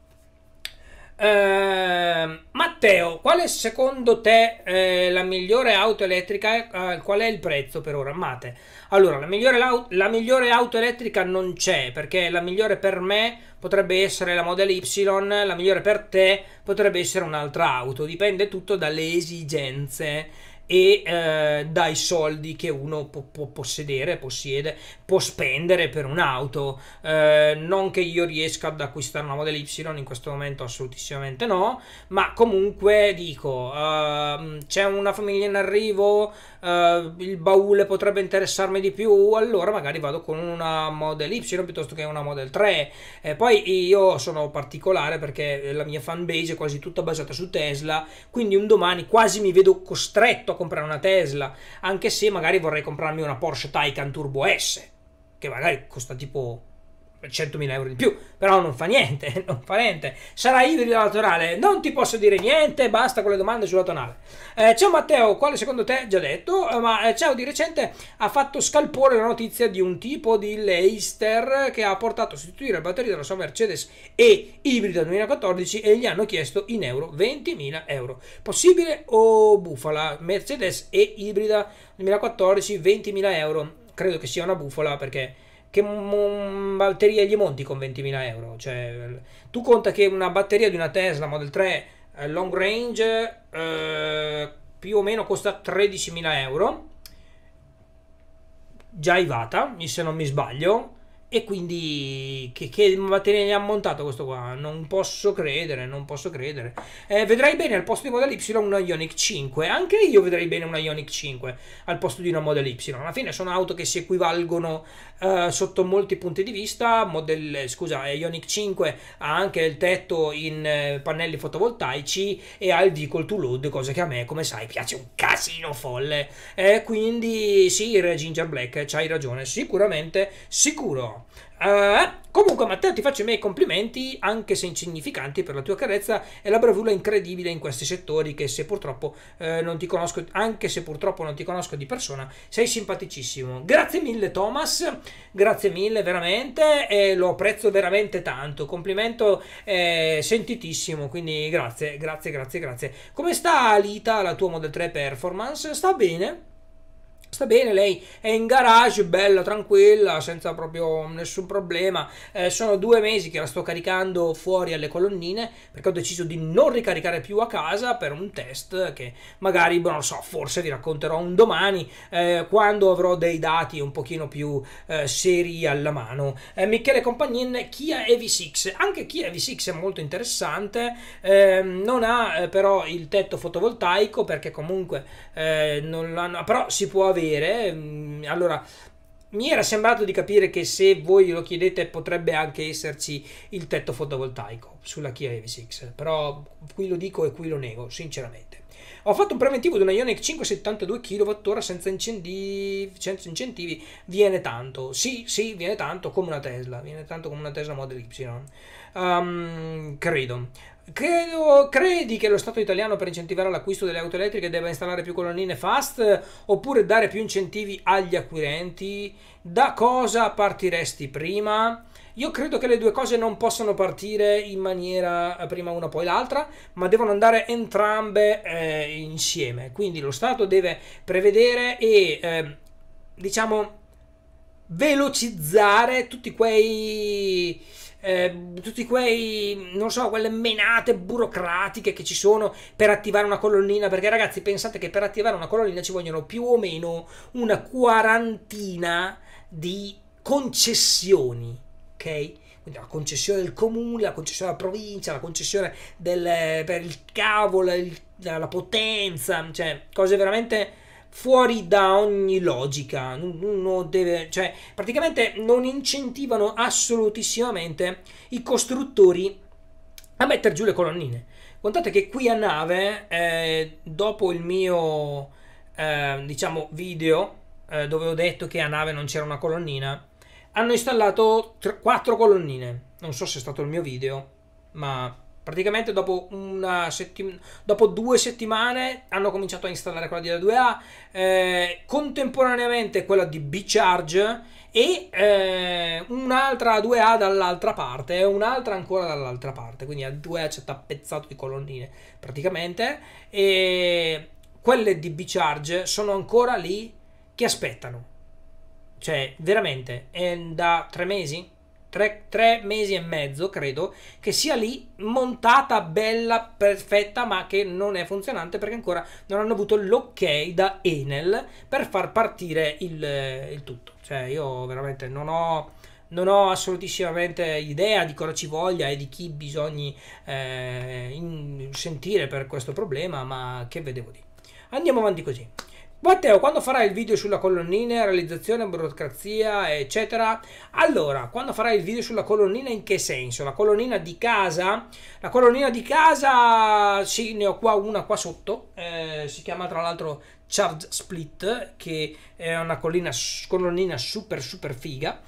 Speaker 1: Ehm, Matteo, qual è secondo te eh, la migliore auto elettrica? Eh, qual è il prezzo per ora? Mate. Allora, la migliore, la migliore, auto elettrica non c'è, perché la migliore per me potrebbe essere la Model Y, la migliore per te potrebbe essere un'altra auto, dipende tutto dalle esigenze e eh, dai soldi che uno può, può, possedere, possiede, può spendere per un'auto. Eh, non che io riesca ad acquistare una Model Y in questo momento, assolutissimamente no, ma comunque dico, eh, c'è una famiglia in arrivo, eh, il baule potrebbe interessarmi di più, allora magari vado con una Model Y piuttosto che una Model 3. poi io sono particolare perché la mia fanbase è quasi tutta basata su Tesla, quindi un domani quasi mi vedo costretto a comprare una Tesla, anche se magari vorrei comprarmi una Porsche Taycan Turbo S, che magari costa tipo 100.000 euro di più, però non fa niente, non fa niente. Sarà ibrido la tonale? Non ti posso dire niente, basta con le domande sulla tonale. Eh, ciao Matteo, quale secondo te? Già detto, eh, ma eh, ciao di recente ha fatto scalpore la notizia di un tipo di Leicester che ha portato a sostituire il batteria della sua Mercedes E ibrida 2014 e gli hanno chiesto in euro 20.000 euro. Possibile o oh, bufala? Mercedes E ibrida 2014 20.000 euro. Credo che sia una bufala perché che m- batteria gli monti con 20.000 euro? Cioè, tu conta che una batteria di una Tesla Model 3 eh, long range eh, più o meno costa 13.000 euro, già IVATA, se non mi sbaglio, e quindi che, che batteria gli ha montato questo qua? Non posso credere, non posso credere. Eh, vedrai bene al posto di Model Y una Ionic 5, anche io vedrei bene una Ionic 5 al posto di una Model Y. Alla fine sono auto che si equivalgono eh, sotto molti punti di vista. Model, scusa, eh, Ionic 5 ha anche il tetto in eh, pannelli fotovoltaici e ha il vehicle to load, cosa che a me, come sai, piace un casino folle. Eh, quindi sì, Ginger Black, c'hai ragione, sicuramente sicuro. Eh, comunque, Matteo, ti faccio i miei complimenti, anche se insignificanti, per la tua carezza e la bravura incredibile in questi settori. Che se purtroppo eh, non ti conosco, anche se purtroppo non ti conosco di persona, sei simpaticissimo. Grazie mille, Thomas. Grazie mille, veramente. E lo apprezzo veramente tanto. Complimento eh, sentitissimo. Quindi, grazie, grazie, grazie, grazie. Come sta Alita, la tua Model 3 Performance? Sta bene? sta bene, lei è in garage, bella, tranquilla, senza proprio nessun problema. Eh, sono due mesi che la sto caricando fuori alle colonnine perché ho deciso di non ricaricare più a casa per un test che magari, boh, non lo so, forse vi racconterò un domani eh, quando avrò dei dati un pochino più eh, seri alla mano. Eh, Michele Compagnin, Kia EV6, anche Kia EV6 è molto interessante, ehm, non ha eh, però il tetto fotovoltaico perché comunque eh, non l'hanno, però si può avere avere. Mm, allora, mi era sembrato di capire che se voi lo chiedete potrebbe anche esserci il tetto fotovoltaico sulla Kia EV6, però qui lo dico e qui lo nego, sinceramente. Ho fatto un preventivo di una Ionic 572 kWh senza, incendi... senza incentivi, viene tanto, sì, sì, viene tanto come una Tesla, viene tanto come una Tesla Model Y, um, credo. Credo, credi che lo Stato italiano per incentivare l'acquisto delle auto elettriche debba installare più colonnine fast oppure dare più incentivi agli acquirenti? Da cosa partiresti prima? Io credo che le due cose non possano partire in maniera eh, prima una poi l'altra, ma devono andare entrambe eh, insieme. Quindi lo Stato deve prevedere e eh, diciamo velocizzare tutti quei Ehm, tutti quei, non so, quelle menate burocratiche che ci sono per attivare una colonnina, perché ragazzi pensate che per attivare una colonnina ci vogliono più o meno una quarantina di concessioni, ok? quindi la concessione del comune, la concessione della provincia, la concessione del, per il cavolo, il, la potenza, cioè cose veramente fuori da ogni logica. Uno deve, cioè, praticamente non incentivano assolutissimamente i costruttori a mettere giù le colonnine. Contate che qui a nave, eh, dopo il mio eh, diciamo video eh, dove ho detto che a nave non c'era una colonnina, hanno installato 4 colonnine. Non so se è stato il mio video, ma Praticamente dopo, settim- dopo, due settimane hanno cominciato a installare quella di A2A, eh, contemporaneamente quella di B-Charge e eh, un'altra A2A dall'altra parte e un'altra ancora dall'altra parte. Quindi A2A c'è tappezzato di colonnine praticamente e quelle di B-Charge sono ancora lì che aspettano. Cioè, veramente, è da tre mesi? tre, tre, mesi e mezzo, credo, che sia lì montata bella, perfetta, ma che non è funzionante perché ancora non hanno avuto l'ok da Enel per far partire il, eh, il tutto. Cioè, io veramente non ho non ho assolutissimamente idea di cosa ci voglia e di chi bisogni eh, sentire per questo problema, ma che vedevo di. Andiamo avanti così. Matteo, quando farai il video sulla colonnina, realizzazione, burocrazia, eccetera? Allora, quando farai il video sulla colonnina in che senso? La colonnina di casa? La colonnina di casa, sì, ne ho qua una qua sotto, eh, si chiama tra l'altro Charge Split, che è una collina, colonnina super super figa,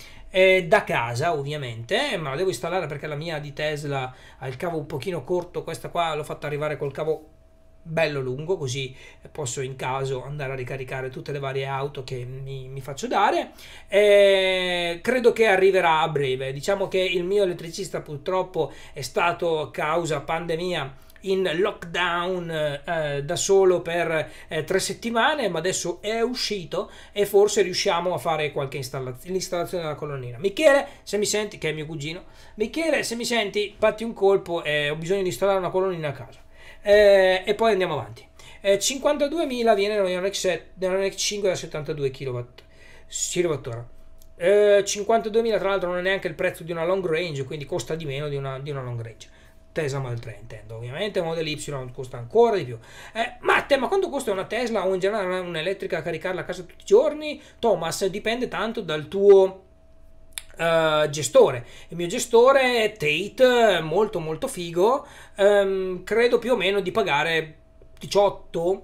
Speaker 1: da casa ovviamente, eh, ma la devo installare perché la mia di Tesla ha il cavo un pochino corto, questa qua l'ho fatta arrivare col cavo bello lungo così posso in caso andare a ricaricare tutte le varie auto che mi, mi faccio dare e credo che arriverà a breve diciamo che il mio elettricista purtroppo è stato causa pandemia in lockdown eh, da solo per eh, tre settimane, ma adesso è uscito e forse riusciamo a fare qualche installaz- installazione della colonnina. Michele, se mi senti, che è mio cugino, Michele, se mi senti, fatti un colpo e eh, ho bisogno di installare una colonnina a casa eh, e poi andiamo avanti. Eh, 52.000 viene l'Ionix 5 da 72 kWh. Eh, 52.000 tra l'altro non è neanche il prezzo di una long range, quindi costa di meno di una, di una long range. Tesla Model 3 intendo, ovviamente Model Y costa ancora di più. Eh, Matte, ma quanto costa una Tesla o in generale un'elettrica a caricarla a casa tutti i giorni? Thomas, dipende tanto dal tuo uh, gestore. Il mio gestore è Tate, molto molto figo, um, credo più o meno di pagare 18,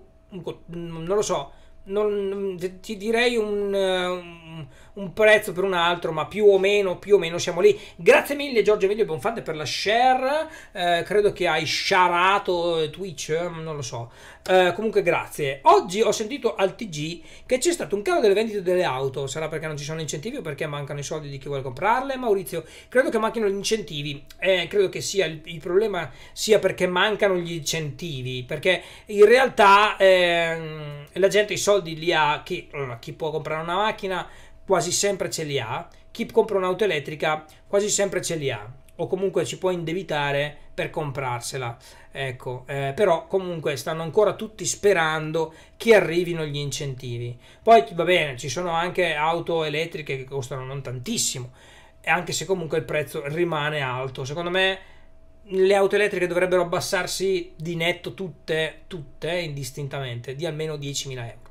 Speaker 1: non lo so, non, ti direi un, eh, un un, prezzo per un altro, ma più o meno, più o meno siamo lì. Grazie mille Giorgio Veglio Bonfante per la share, eh, credo che hai sciarato eh, Twitch, eh, non lo so. Eh, comunque grazie. Oggi ho sentito al TG che c'è stato un calo delle vendite delle auto, sarà perché non ci sono incentivi o perché mancano i soldi di chi vuole comprarle? Maurizio, credo che manchino gli incentivi, eh, credo che sia il, il, problema sia perché mancano gli incentivi, perché in realtà ehm, la gente i soldi li ha, chi, allora, chi può comprare una macchina quasi sempre ce li ha, chi compra un'auto elettrica quasi sempre ce li ha o comunque ci può indebitare per comprarsela. Ecco, eh, però comunque stanno ancora tutti sperando che arrivino gli incentivi. Poi va bene, ci sono anche auto elettriche che costano non tantissimo, anche se comunque il prezzo rimane alto. Secondo me le auto elettriche dovrebbero abbassarsi di netto tutte, tutte indistintamente, di almeno 10.000 euro.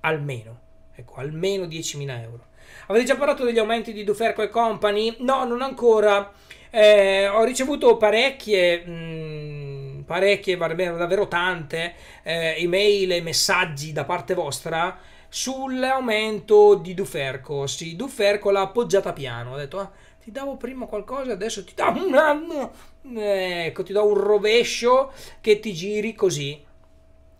Speaker 1: Almeno, ecco, almeno 10.000 euro. Avete già parlato degli aumenti di Duferco e Company? No, non ancora. Eh, ho ricevuto parecchie... Mh, mm, parecchie, davvero tante eh, email e messaggi da parte vostra sull'aumento di Duferco. Sì, Duferco l'ha appoggiata piano. ha detto, ah, ti davo prima qualcosa, adesso ti davo un anno. Eh, ecco, ti do un rovescio che ti giri così.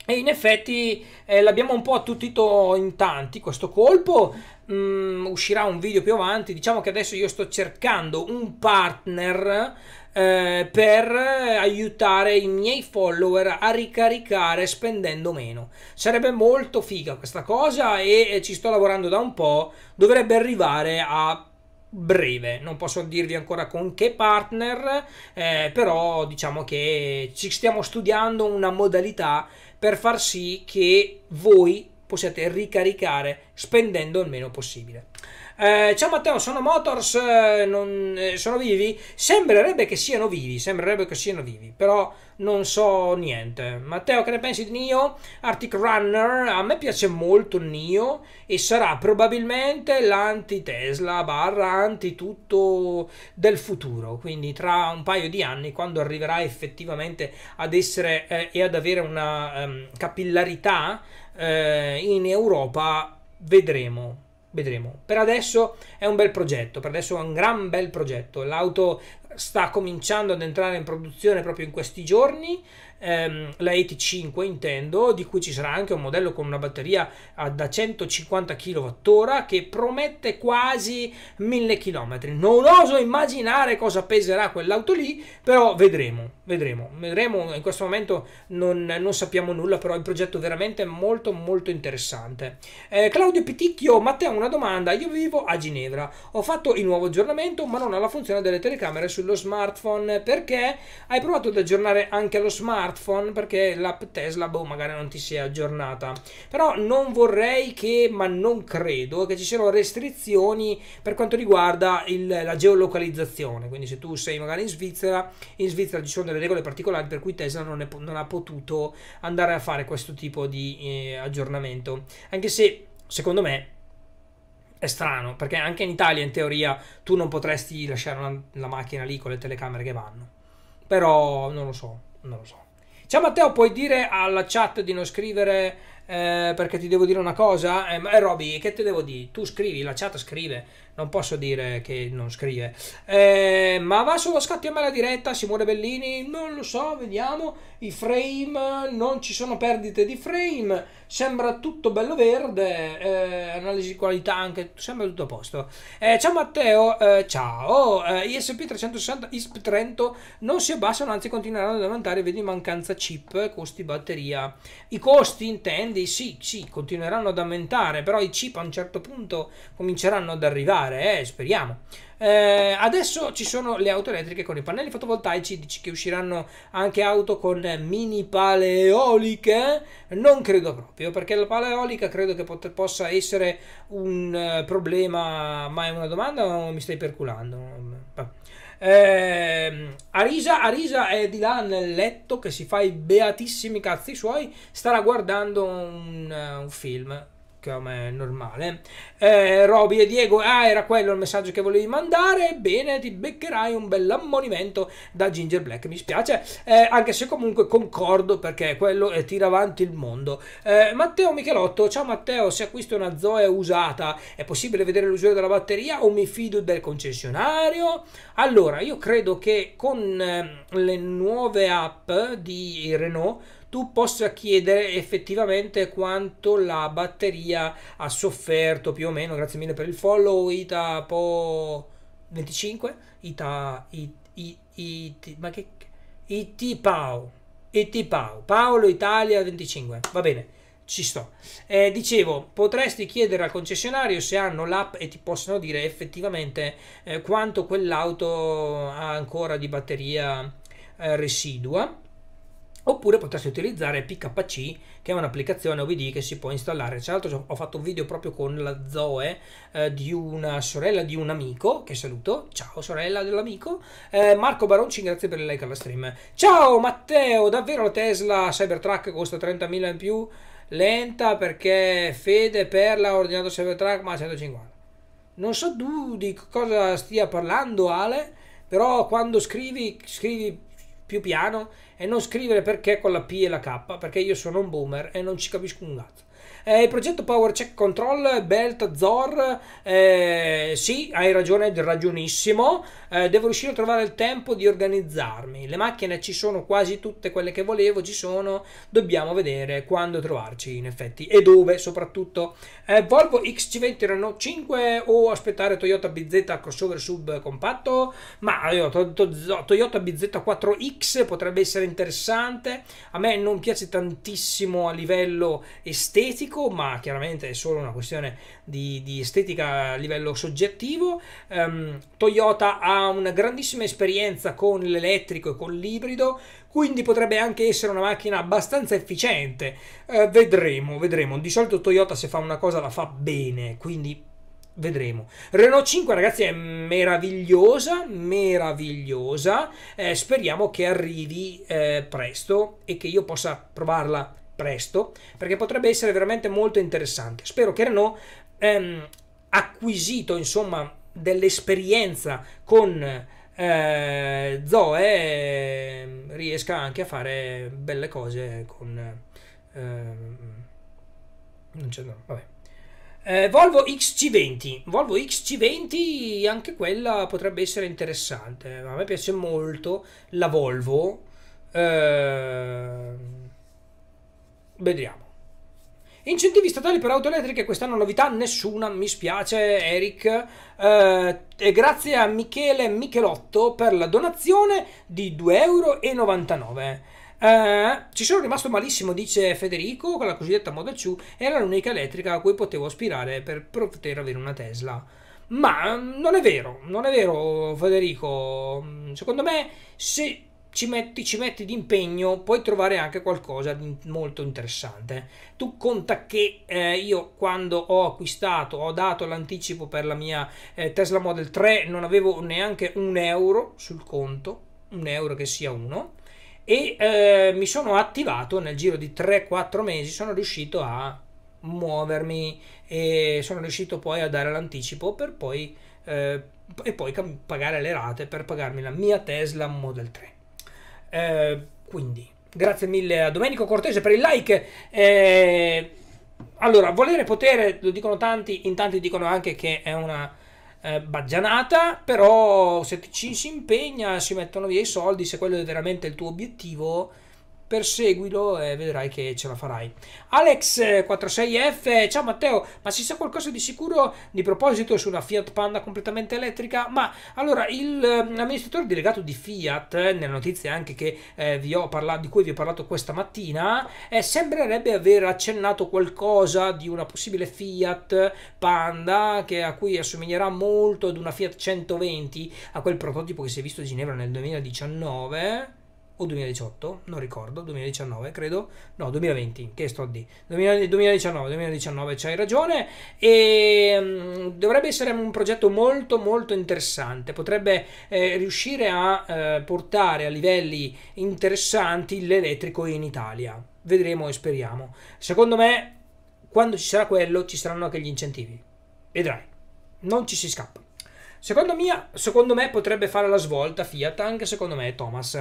Speaker 1: E in effetti eh, l'abbiamo un po' attutito in tanti questo colpo, Mm, uscirà un video più avanti. Diciamo che adesso io sto cercando un partner eh, per aiutare i miei follower a ricaricare spendendo meno. Sarebbe molto figa questa cosa e, e ci sto lavorando da un po'. Dovrebbe arrivare a breve, non posso dirvi ancora con che partner, eh, però diciamo che ci stiamo studiando una modalità per far sì che voi possiate ricaricare spendendo il meno possibile. Eh, ciao Matteo, sono Motors, eh, non, eh, sono vivi? Sembrerebbe che siano vivi, sembrerebbe che siano vivi, però non so niente. Matteo, che ne pensi di Nio? Arctic Runner, a me piace molto Nio e sarà probabilmente l'anti-Tesla barra anti-tutto del futuro, quindi tra un paio di anni, quando arriverà effettivamente ad essere eh, e ad avere una um, capillarità eh, in Europa vedremo. Vedremo. Per adesso è un bel progetto, per adesso è un gran bel progetto. L'auto sta cominciando ad entrare in produzione proprio in questi giorni ehm, la ET5 intendo, di cui ci sarà anche un modello con una batteria da 150 kWh che promette quasi 1000 km. Non oso immaginare cosa peserà quell'auto lì, però vedremo, vedremo, vedremo, in questo momento non, non sappiamo nulla, però il progetto è veramente molto molto interessante. Eh, Claudio Piticchio, Matteo una domanda, io vivo a Ginevra, ho fatto il nuovo aggiornamento ma non ha la funzione delle telecamere sullo smartphone, perché hai provato ad aggiornare anche lo smartphone? smartphone perché l'app Tesla boh, magari non ti si è aggiornata. Però non vorrei che, ma non credo, che ci siano restrizioni per quanto riguarda il, la geolocalizzazione. Quindi se tu sei magari in Svizzera, in Svizzera ci sono delle regole particolari per cui Tesla non, è, non ha potuto andare a fare questo tipo di eh, aggiornamento. Anche se, secondo me, è strano perché anche in Italia in teoria tu non potresti lasciare la, la macchina lì con le telecamere che vanno però non lo so non lo so Ciao Matteo, puoi dire alla chat di non scrivere eh, perché ti devo dire una cosa, eh, eh, Roby, che te devo dire? Tu scrivi, la chat scrive, non posso dire che non scrive. Eh, ma va sullo me la diretta, Simone Bellini, non lo so, vediamo, i frame, non ci sono perdite di frame, sembra tutto bello verde, eh, analisi di qualità anche, sembra tutto a posto. Eh, ciao Matteo, eh, ciao, ISP360, eh, ISP Trento non si abbassano, anzi continueranno ad aumentare, vedi mancanza chip, costi batteria. I costi intendi? quindi sì, sì, continueranno ad aumentare, però i chip a un certo punto cominceranno ad arrivare, eh, speriamo. Eh, adesso ci sono le auto elettriche con i pannelli fotovoltaici, dici che usciranno anche auto con mini pale eoliche? Non credo proprio, perché la pale eolica credo che pot- possa essere un uh, problema, ma è una domanda o mi stai perculando? Beh. Eh, Arisa, Arisa è di là nel letto che si fa i beatissimi cazzi suoi, starà guardando un, un film come è normale. Eh, Roby e Diego, ah, era quello il messaggio che volevi mandare. Bene, ti beccherai un bel ammonimento da Ginger Black. Mi spiace, eh, anche se comunque concordo perché quello eh, tira avanti il mondo. Eh, Matteo Michelotto, ciao Matteo, se acquisto una Zoe usata è possibile vedere l'usura della batteria o mi fido del concessionario? Allora, io credo che con ehm, le nuove app di Renault tu possa chiedere effettivamente quanto la batteria ha sofferto più o meno. Grazie mille per il follow, Ita Po 25, Ita It, It, ma che Iti Pau. Iti Pau, Paolo Italia 25. Va bene ci sto. Eh, dicevo, potresti chiedere al concessionario se hanno l'app e ti possono dire effettivamente eh, quanto quell'auto ha ancora di batteria eh, residua. Oppure potresti utilizzare PKC, che è un'applicazione OBD che si può installare. Tra l'altro ho fatto un video proprio con la Zoe eh, di una sorella di un amico, che saluto. Ciao sorella dell'amico. Eh, Marco Baronci, grazie per il like alla stream. Ciao Matteo, davvero la Tesla Cybertruck costa 30.000 in più? Lenta perché Fede Perla ha ordinato Cybertruck ma 150. Non so tu di cosa stia parlando Ale, però quando scrivi, scrivi più piano e non scrivere perché con la P e la K, perché io sono un boomer e non ci capisco un cazzo. Eh, il progetto Power Check Control, Belt, Zor, eh, sì, hai ragione, ragionissimo, eh, devo riuscire a trovare il tempo di organizzarmi. Le macchine ci sono quasi tutte quelle che volevo, ci sono, dobbiamo vedere quando trovarci in effetti e dove soprattutto. Eh, Volvo XC20 Renault 5 o aspettare Toyota BZ crossover sub compatto? Ma io, eh, to, to, Toyota BZ4X potrebbe essere interessante. A me non piace tantissimo a livello estetico, ma chiaramente è solo una questione di, di estetica a livello soggettivo. Um, Toyota ha una grandissima esperienza con l'elettrico e con l'ibrido, quindi potrebbe anche essere una macchina abbastanza efficiente. Eh, vedremo, vedremo. Di solito Toyota se fa una cosa la fa bene, quindi vedremo. Renault 5 ragazzi è meravigliosa, meravigliosa. Eh, speriamo che arrivi eh, presto e che io possa provarla presto, perché potrebbe essere veramente molto interessante. Spero che Renault ehm, acquisito insomma dell'esperienza con eh, Zoe riesca anche a fare belle cose con... Eh, non c'è, no, vabbè. Eh, Volvo XC20, Volvo XC20 anche quella potrebbe essere interessante, a me piace molto la Volvo, eh, vediamo. Incentivi statali per auto elettriche, quest'anno novità nessuna, mi spiace Eric. Eh, e grazie a Michele Michelotto per la donazione di 2,99 euro. Eh, ci sono rimasto malissimo, dice Federico, con la cosiddetta Model C era l'unica elettrica a cui potevo aspirare per poter avere una Tesla. Ma non è vero, non è vero Federico. Secondo me se ci metti, ci metti di impegno, puoi trovare anche qualcosa di molto interessante. Tu conta che eh, io quando ho acquistato, ho dato l'anticipo per la mia eh, Tesla Model 3, non avevo neanche un euro sul conto, un euro che sia uno, e eh, mi sono attivato nel giro di 3-4 mesi, sono riuscito a muovermi e sono riuscito poi a dare l'anticipo per poi, eh, e poi pagare le rate per pagarmi la mia Tesla Model 3. Eh, quindi, grazie mille a Domenico Cortese per il like. Eh, allora, volere potere, lo dicono tanti, in tanti dicono anche che è una eh, baggianata, però se ci si impegna, si mettono via i soldi, se quello è veramente il tuo obiettivo perseguilo e vedrai che ce la farai. Alex46F, eh, ciao Matteo, ma si sa qualcosa di sicuro di proposito su una Fiat Panda completamente elettrica? Ma allora, l'amministratore ehm, delegato di Fiat, eh, nella notizia anche che, eh, vi ho parlato, di cui vi ho parlato questa mattina, eh, sembrerebbe aver accennato qualcosa di una possibile Fiat Panda che, a cui assomiglierà molto ad una Fiat 120, a quel prototipo che si è visto a Ginevra nel 2019 o 2018, non ricordo, 2019 credo, no 2020, che sto a dire, 2019, 2019 c'hai ragione e um, dovrebbe essere un progetto molto molto interessante, potrebbe eh, riuscire a eh, portare a livelli interessanti l'elettrico in Italia, vedremo e speriamo. Secondo me quando ci sarà quello ci saranno anche gli incentivi, vedrai, non ci si scappa. Secondo, mia, secondo me potrebbe fare la svolta Fiat, anche secondo me Thomas.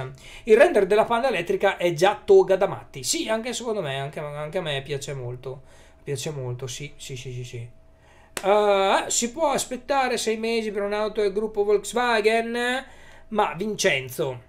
Speaker 1: Il render della panda elettrica è già toga da matti. Sì, anche secondo me, anche, anche a me piace molto. Piace molto, sì, sì, sì, sì. sì. Uh, si può aspettare sei mesi per un'auto del gruppo Volkswagen? Ma Vincenzo,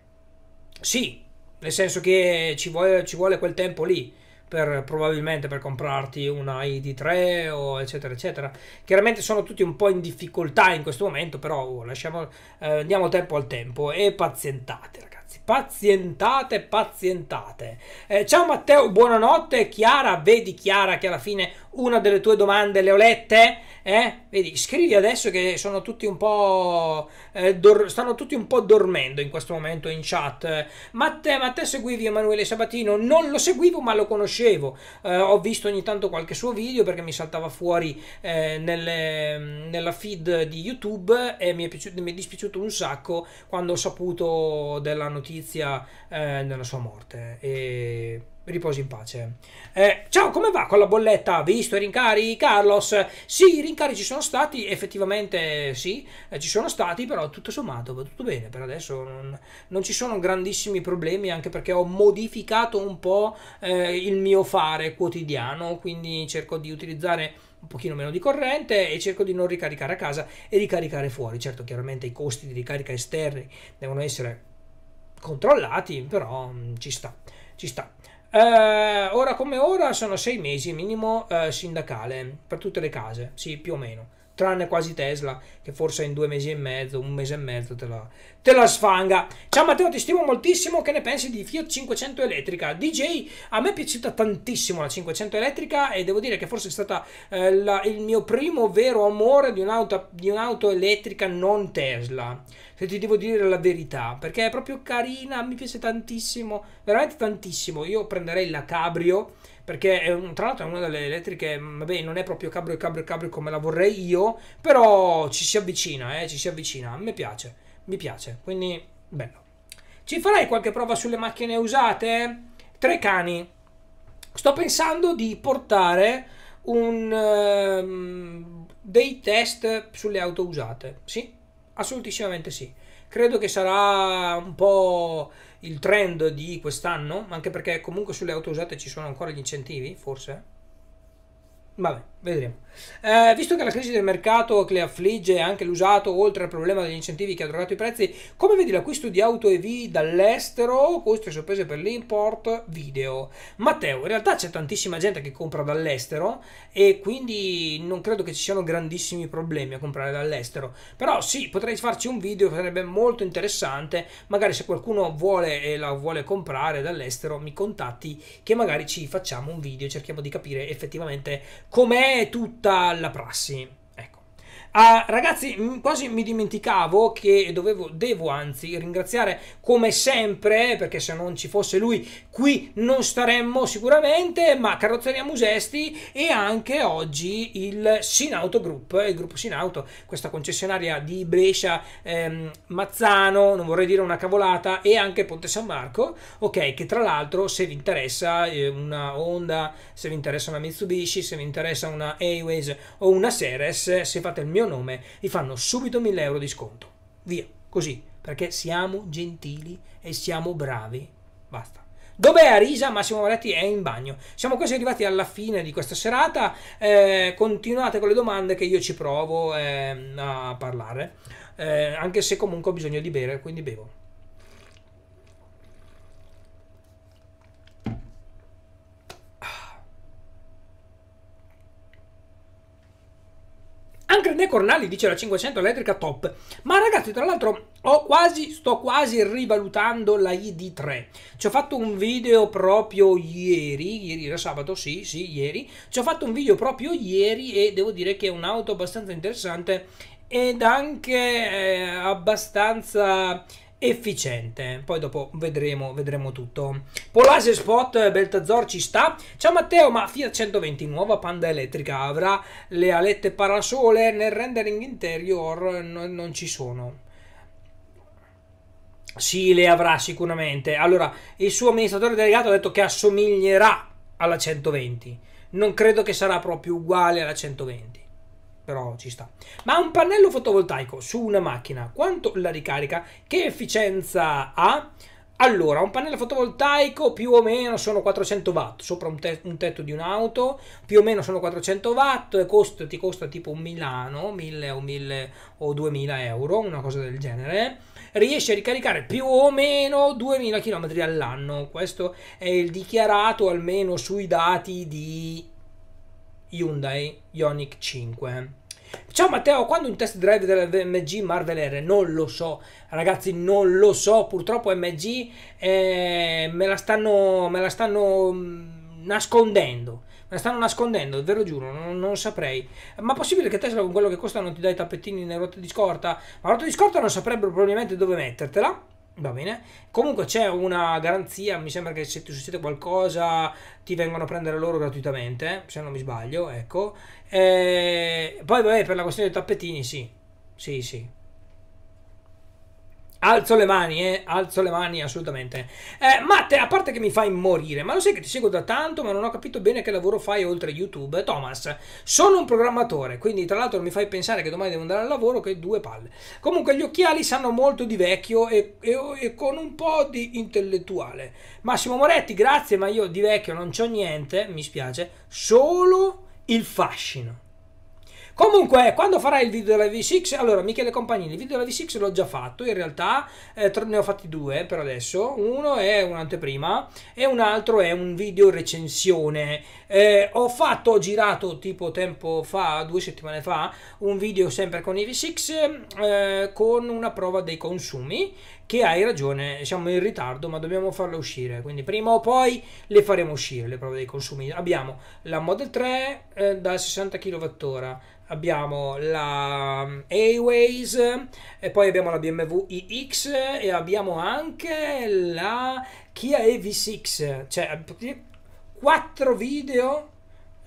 Speaker 1: sì, nel senso che ci vuole, ci vuole quel tempo lì per, probabilmente per comprarti una ID3 o eccetera eccetera. Chiaramente sono tutti un po' in difficoltà in questo momento, però oh, lasciamo, eh, diamo tempo al tempo e pazientate ragazzi, pazientate, pazientate. Eh, ciao Matteo, buonanotte, Chiara, vedi Chiara che alla fine una delle tue domande le ho lette? Eh? Vedi, scrivi adesso che sono tutti un po'. Eh, dor- stanno tutti un po' dormendo in questo momento in chat. ma te seguivi Emanuele Sabatino? Non lo seguivo, ma lo conoscevo. Eh, ho visto ogni tanto qualche suo video perché mi saltava fuori eh, nelle, nella feed di YouTube e mi è, piaciuto, mi è, dispiaciuto un sacco quando ho saputo della notizia eh, della sua morte. E riposi in pace. Eh, ciao, come va con la bolletta? Visto i rincari, Carlos? Sì, i rincari ci sono stati, effettivamente sì, eh, ci sono stati, però tutto sommato va tutto bene. Per adesso non, non ci sono grandissimi problemi, anche perché ho modificato un po' eh, il mio fare quotidiano, quindi cerco di utilizzare un pochino meno di corrente e cerco di non ricaricare a casa e ricaricare fuori. Certo, chiaramente i costi di ricarica esterni devono essere controllati, però mh, mm, ci sta, ci sta. Eh, ora come ora sono sei mesi minimo eh, sindacale per tutte le case, sì, più o meno tranne quasi Tesla, che forse in due mesi e mezzo, un mese e mezzo te la, te la sfanga. Ciao Matteo, ti stimo moltissimo, che ne pensi di Fiat 500 elettrica? DJ, a me è piaciuta tantissimo la 500 elettrica e devo dire che forse è stata eh, la, il mio primo vero amore di un'auto, di un'auto elettrica non Tesla se ti devo dire la verità, perché è proprio carina, mi piace tantissimo, veramente tantissimo. Io prenderei la Cabrio perché un, tra l'altro è una delle elettriche, vabbè, non è proprio cabrio cabrio cabrio come la vorrei io, però ci si avvicina, eh, ci si avvicina, a me piace, mi piace, quindi bello. Ci farai qualche prova sulle macchine usate? Tre cani. Sto pensando di portare un, um, dei test sulle auto usate, sì, assolutissimamente sì. Credo che sarà un po' il trend di quest'anno, anche perché comunque sulle auto usate ci sono ancora gli incentivi, forse. Vabbè. Vedremo. Eh, visto che la crisi del mercato che le affligge anche l'usato, oltre al problema degli incentivi che ha drogato i prezzi, come vedi l'acquisto di auto EV dall'estero, costi e sorprese per l'import video? Matteo, in realtà c'è tantissima gente che compra dall'estero e quindi non credo che ci siano grandissimi problemi a comprare dall'estero. Però sì, potrei farci un video, sarebbe molto interessante, magari se qualcuno vuole e la vuole comprare dall'estero mi contatti che magari ci facciamo un video e cerchiamo di capire effettivamente com'è tutta la prassi Ah, ragazzi, quasi mi dimenticavo che dovevo, devo anzi ringraziare come sempre, perché se non ci fosse lui qui non staremmo sicuramente, ma Carrozzeria Musesti e anche oggi il Sinauto Group, il gruppo Sinauto, questa concessionaria di Brescia, ehm, Mazzano, non vorrei dire una cavolata, e anche Ponte San Marco, ok, che tra l'altro se vi interessa eh, una Honda, se vi interessa una Mitsubishi, se vi interessa una Airways o una Ceres, se fate il mio mio nome, vi fanno subito 1000 euro di sconto. Via, così, perché siamo gentili e siamo bravi. Basta. Dov'è Arisa? Massimo Moretti è in bagno. Siamo quasi arrivati alla fine di questa serata. Eh, continuate con le domande che io ci provo eh, a parlare. Eh, anche se comunque ho bisogno di bere, quindi bevo. Andrea Cornali dice la 500 elettrica top. Ma ragazzi, tra l'altro ho quasi, sto quasi rivalutando la ID3. Ci ho fatto un video proprio ieri, ieri era sabato, sì, sì, ieri. Ci ho fatto un video proprio ieri e devo dire che è un'auto abbastanza interessante ed anche eh, abbastanza efficiente. Poi dopo vedremo, vedremo tutto. Polase Spot Beltazor ci sta. Ciao Matteo, ma Fiat 120 nuova panda elettrica avrà le alette parasole nel rendering interior non, non ci sono. Sì, le avrà sicuramente. Allora, il suo amministratore delegato ha detto che assomiglierà alla 120. Non credo che sarà proprio uguale alla 120 però ci sta. Ma un pannello fotovoltaico su una macchina, quanto la ricarica? Che efficienza ha? Allora, un pannello fotovoltaico più o meno sono 400 watt, sopra un, te un tetto di un'auto, più o meno sono 400 watt, e costa, ti costa tipo un Milano, 1000 o 1000 o 2000 euro, una cosa del genere. Riesce a ricaricare più o meno 2000 km all'anno, questo è il dichiarato almeno sui dati di Hyundai Ionic 5. Ciao Matteo, quando un test drive dell'MG Marvel R? Non lo so, ragazzi, non lo so. Purtroppo MG eh, me la stanno, me la stanno mm, nascondendo. Me la stanno nascondendo, ve lo giuro, non, non, saprei. Ma possibile che Tesla con quello che costa non ti dai i tappettini nelle ruote di scorta? Ma le ruote di scorta non saprebbero probabilmente dove mettertela Va bene. Comunque c'è una garanzia, mi sembra che se ti succede qualcosa ti vengono a prendere loro gratuitamente, se non mi sbaglio, ecco. E eh, poi vabbè, per la questione dei tappetini, sì. Sì, sì. Alzo le mani, eh, alzo le mani assolutamente. Eh, Matte, a parte che mi fai morire, ma lo sai che ti seguo da tanto, ma non ho capito bene che lavoro fai oltre YouTube. Thomas, sono un programmatore, quindi tra l'altro mi fai pensare che domani devo andare al lavoro che due palle. Comunque gli occhiali sanno molto di vecchio e, e, e con un po' di intellettuale. Massimo Moretti, grazie, ma io di vecchio non c'ho niente, mi spiace, solo il fascino. Comunque, quando farai il video della V6, allora Michele Compagnini, il video della V6 l'ho già fatto, in realtà eh, ne ho fatti due per adesso, uno è un'anteprima e un altro è un video recensione. Eh, ho fatto, ho girato tipo tempo fa, due settimane fa, un video sempre con i V6 eh, con una prova dei consumi che hai ragione, siamo in ritardo, ma dobbiamo farla uscire. Quindi prima o poi le faremo uscire le prove dei consumi. Abbiamo la Model 3 eh, da 60 kWh, abbiamo la mm, Airways, e poi abbiamo la BMW iX e abbiamo anche la Kia EV6. Cioè, quattro video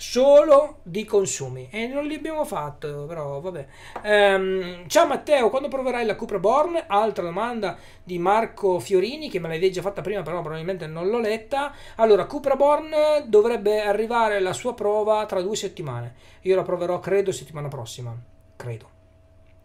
Speaker 1: solo di consumi e non li abbiamo fatto però vabbè ehm, ciao Matteo quando proverai la Cupra Born altra domanda di Marco Fiorini che me l'avevi già fatta prima però probabilmente non l'ho letta allora Cupra Born dovrebbe arrivare la sua prova tra due settimane io la proverò credo settimana prossima credo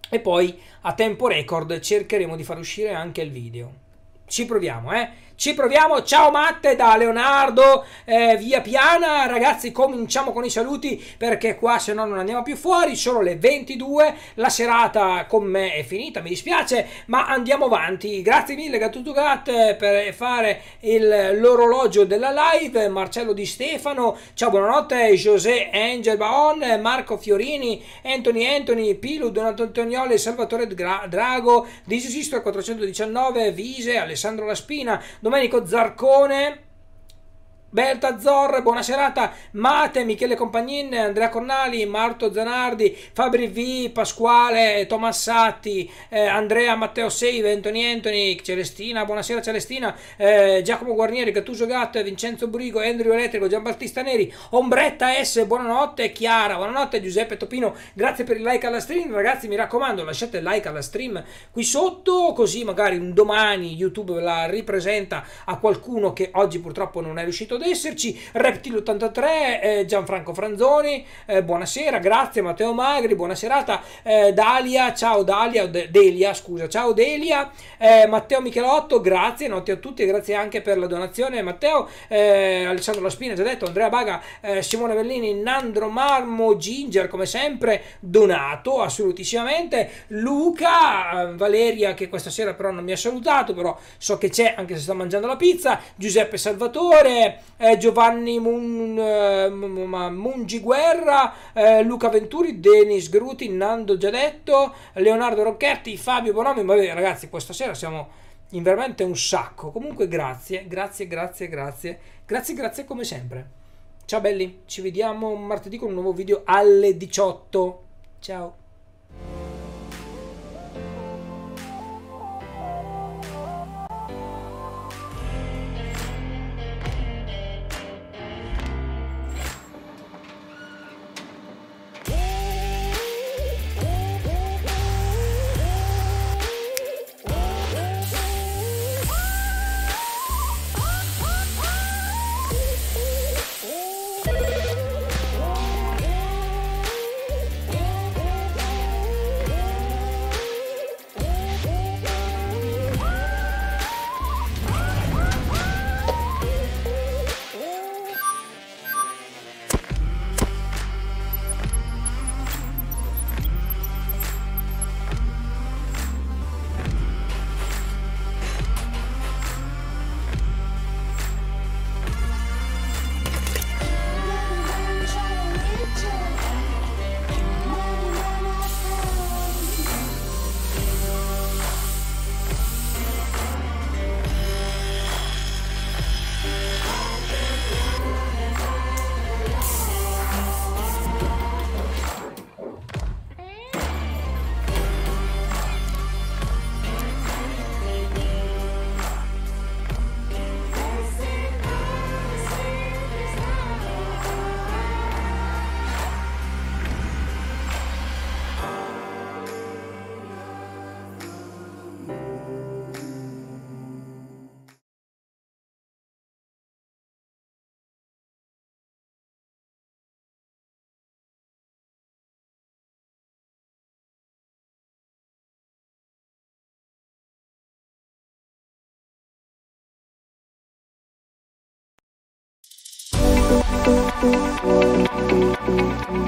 Speaker 1: e poi a tempo record cercheremo di far uscire anche il video ci proviamo eh ci proviamo. Ciao Matte da Leonardo eh, via piana. Ragazzi, cominciamo con i saluti perché qua se no non andiamo più fuori. Sono le 22. La serata con me è finita. Mi dispiace, ma andiamo avanti. Grazie mille, Gattutugat, per fare il, l'orologio della live. Marcello Di Stefano. Ciao, buonanotte. José Angel Baon, Marco Fiorini, Anthony Anthony, Pilu, Donato Antonioli, Salvatore Drago, Disisto 419, Vise, Alessandro Laspina. Domenico Zarcone Bertazzor, buona serata, Mate, Michele Compagnin, Andrea Cornali, Marto Zanardi, Fabri V, Pasquale, Tommasatti, eh, Andrea, Matteo Seive, Anthony Anthony, Celestina, buonasera Celestina, eh, Giacomo Guarnieri, Gattuso Gatto, Vincenzo Brigo, Andrew Elettrico, Giambattista Neri, Ombretta S, buonanotte Chiara, buonanotte Giuseppe Topino, grazie per il like alla stream, ragazzi mi raccomando lasciate il like alla stream qui sotto, così magari un domani YouTube la ripresenta a qualcuno che oggi purtroppo non è riuscito contento di esserci, Reptil83, eh, Gianfranco Franzoni, eh, buonasera, grazie Matteo Magri, buona serata, eh, Dalia, ciao Dalia, De- Delia, scusa, ciao Delia, eh, Matteo Michelotto, grazie, notte a tutti, grazie anche per la donazione Matteo, eh, Alessandro Laspina, già detto, Andrea Baga, eh, Simone Bellini, Nandro Marmo, Ginger, come sempre, donato, assolutissimamente, Luca, Valeria che questa sera però non mi ha salutato, però so che c'è anche se sta mangiando la pizza, Giuseppe Salvatore, eh, Giovanni Mun, eh, Mungi Guerra, eh, Luca Venturi, Denis Gruti, Nando Giadetto, Leonardo Rocchetti, Fabio Bonomi. Vabbè ragazzi, questa sera siamo in veramente un sacco. Comunque grazie, grazie, grazie, grazie. Grazie, grazie come sempre. Ciao belli, ci vediamo martedì con un nuovo video alle 18. Ciao. Thank you.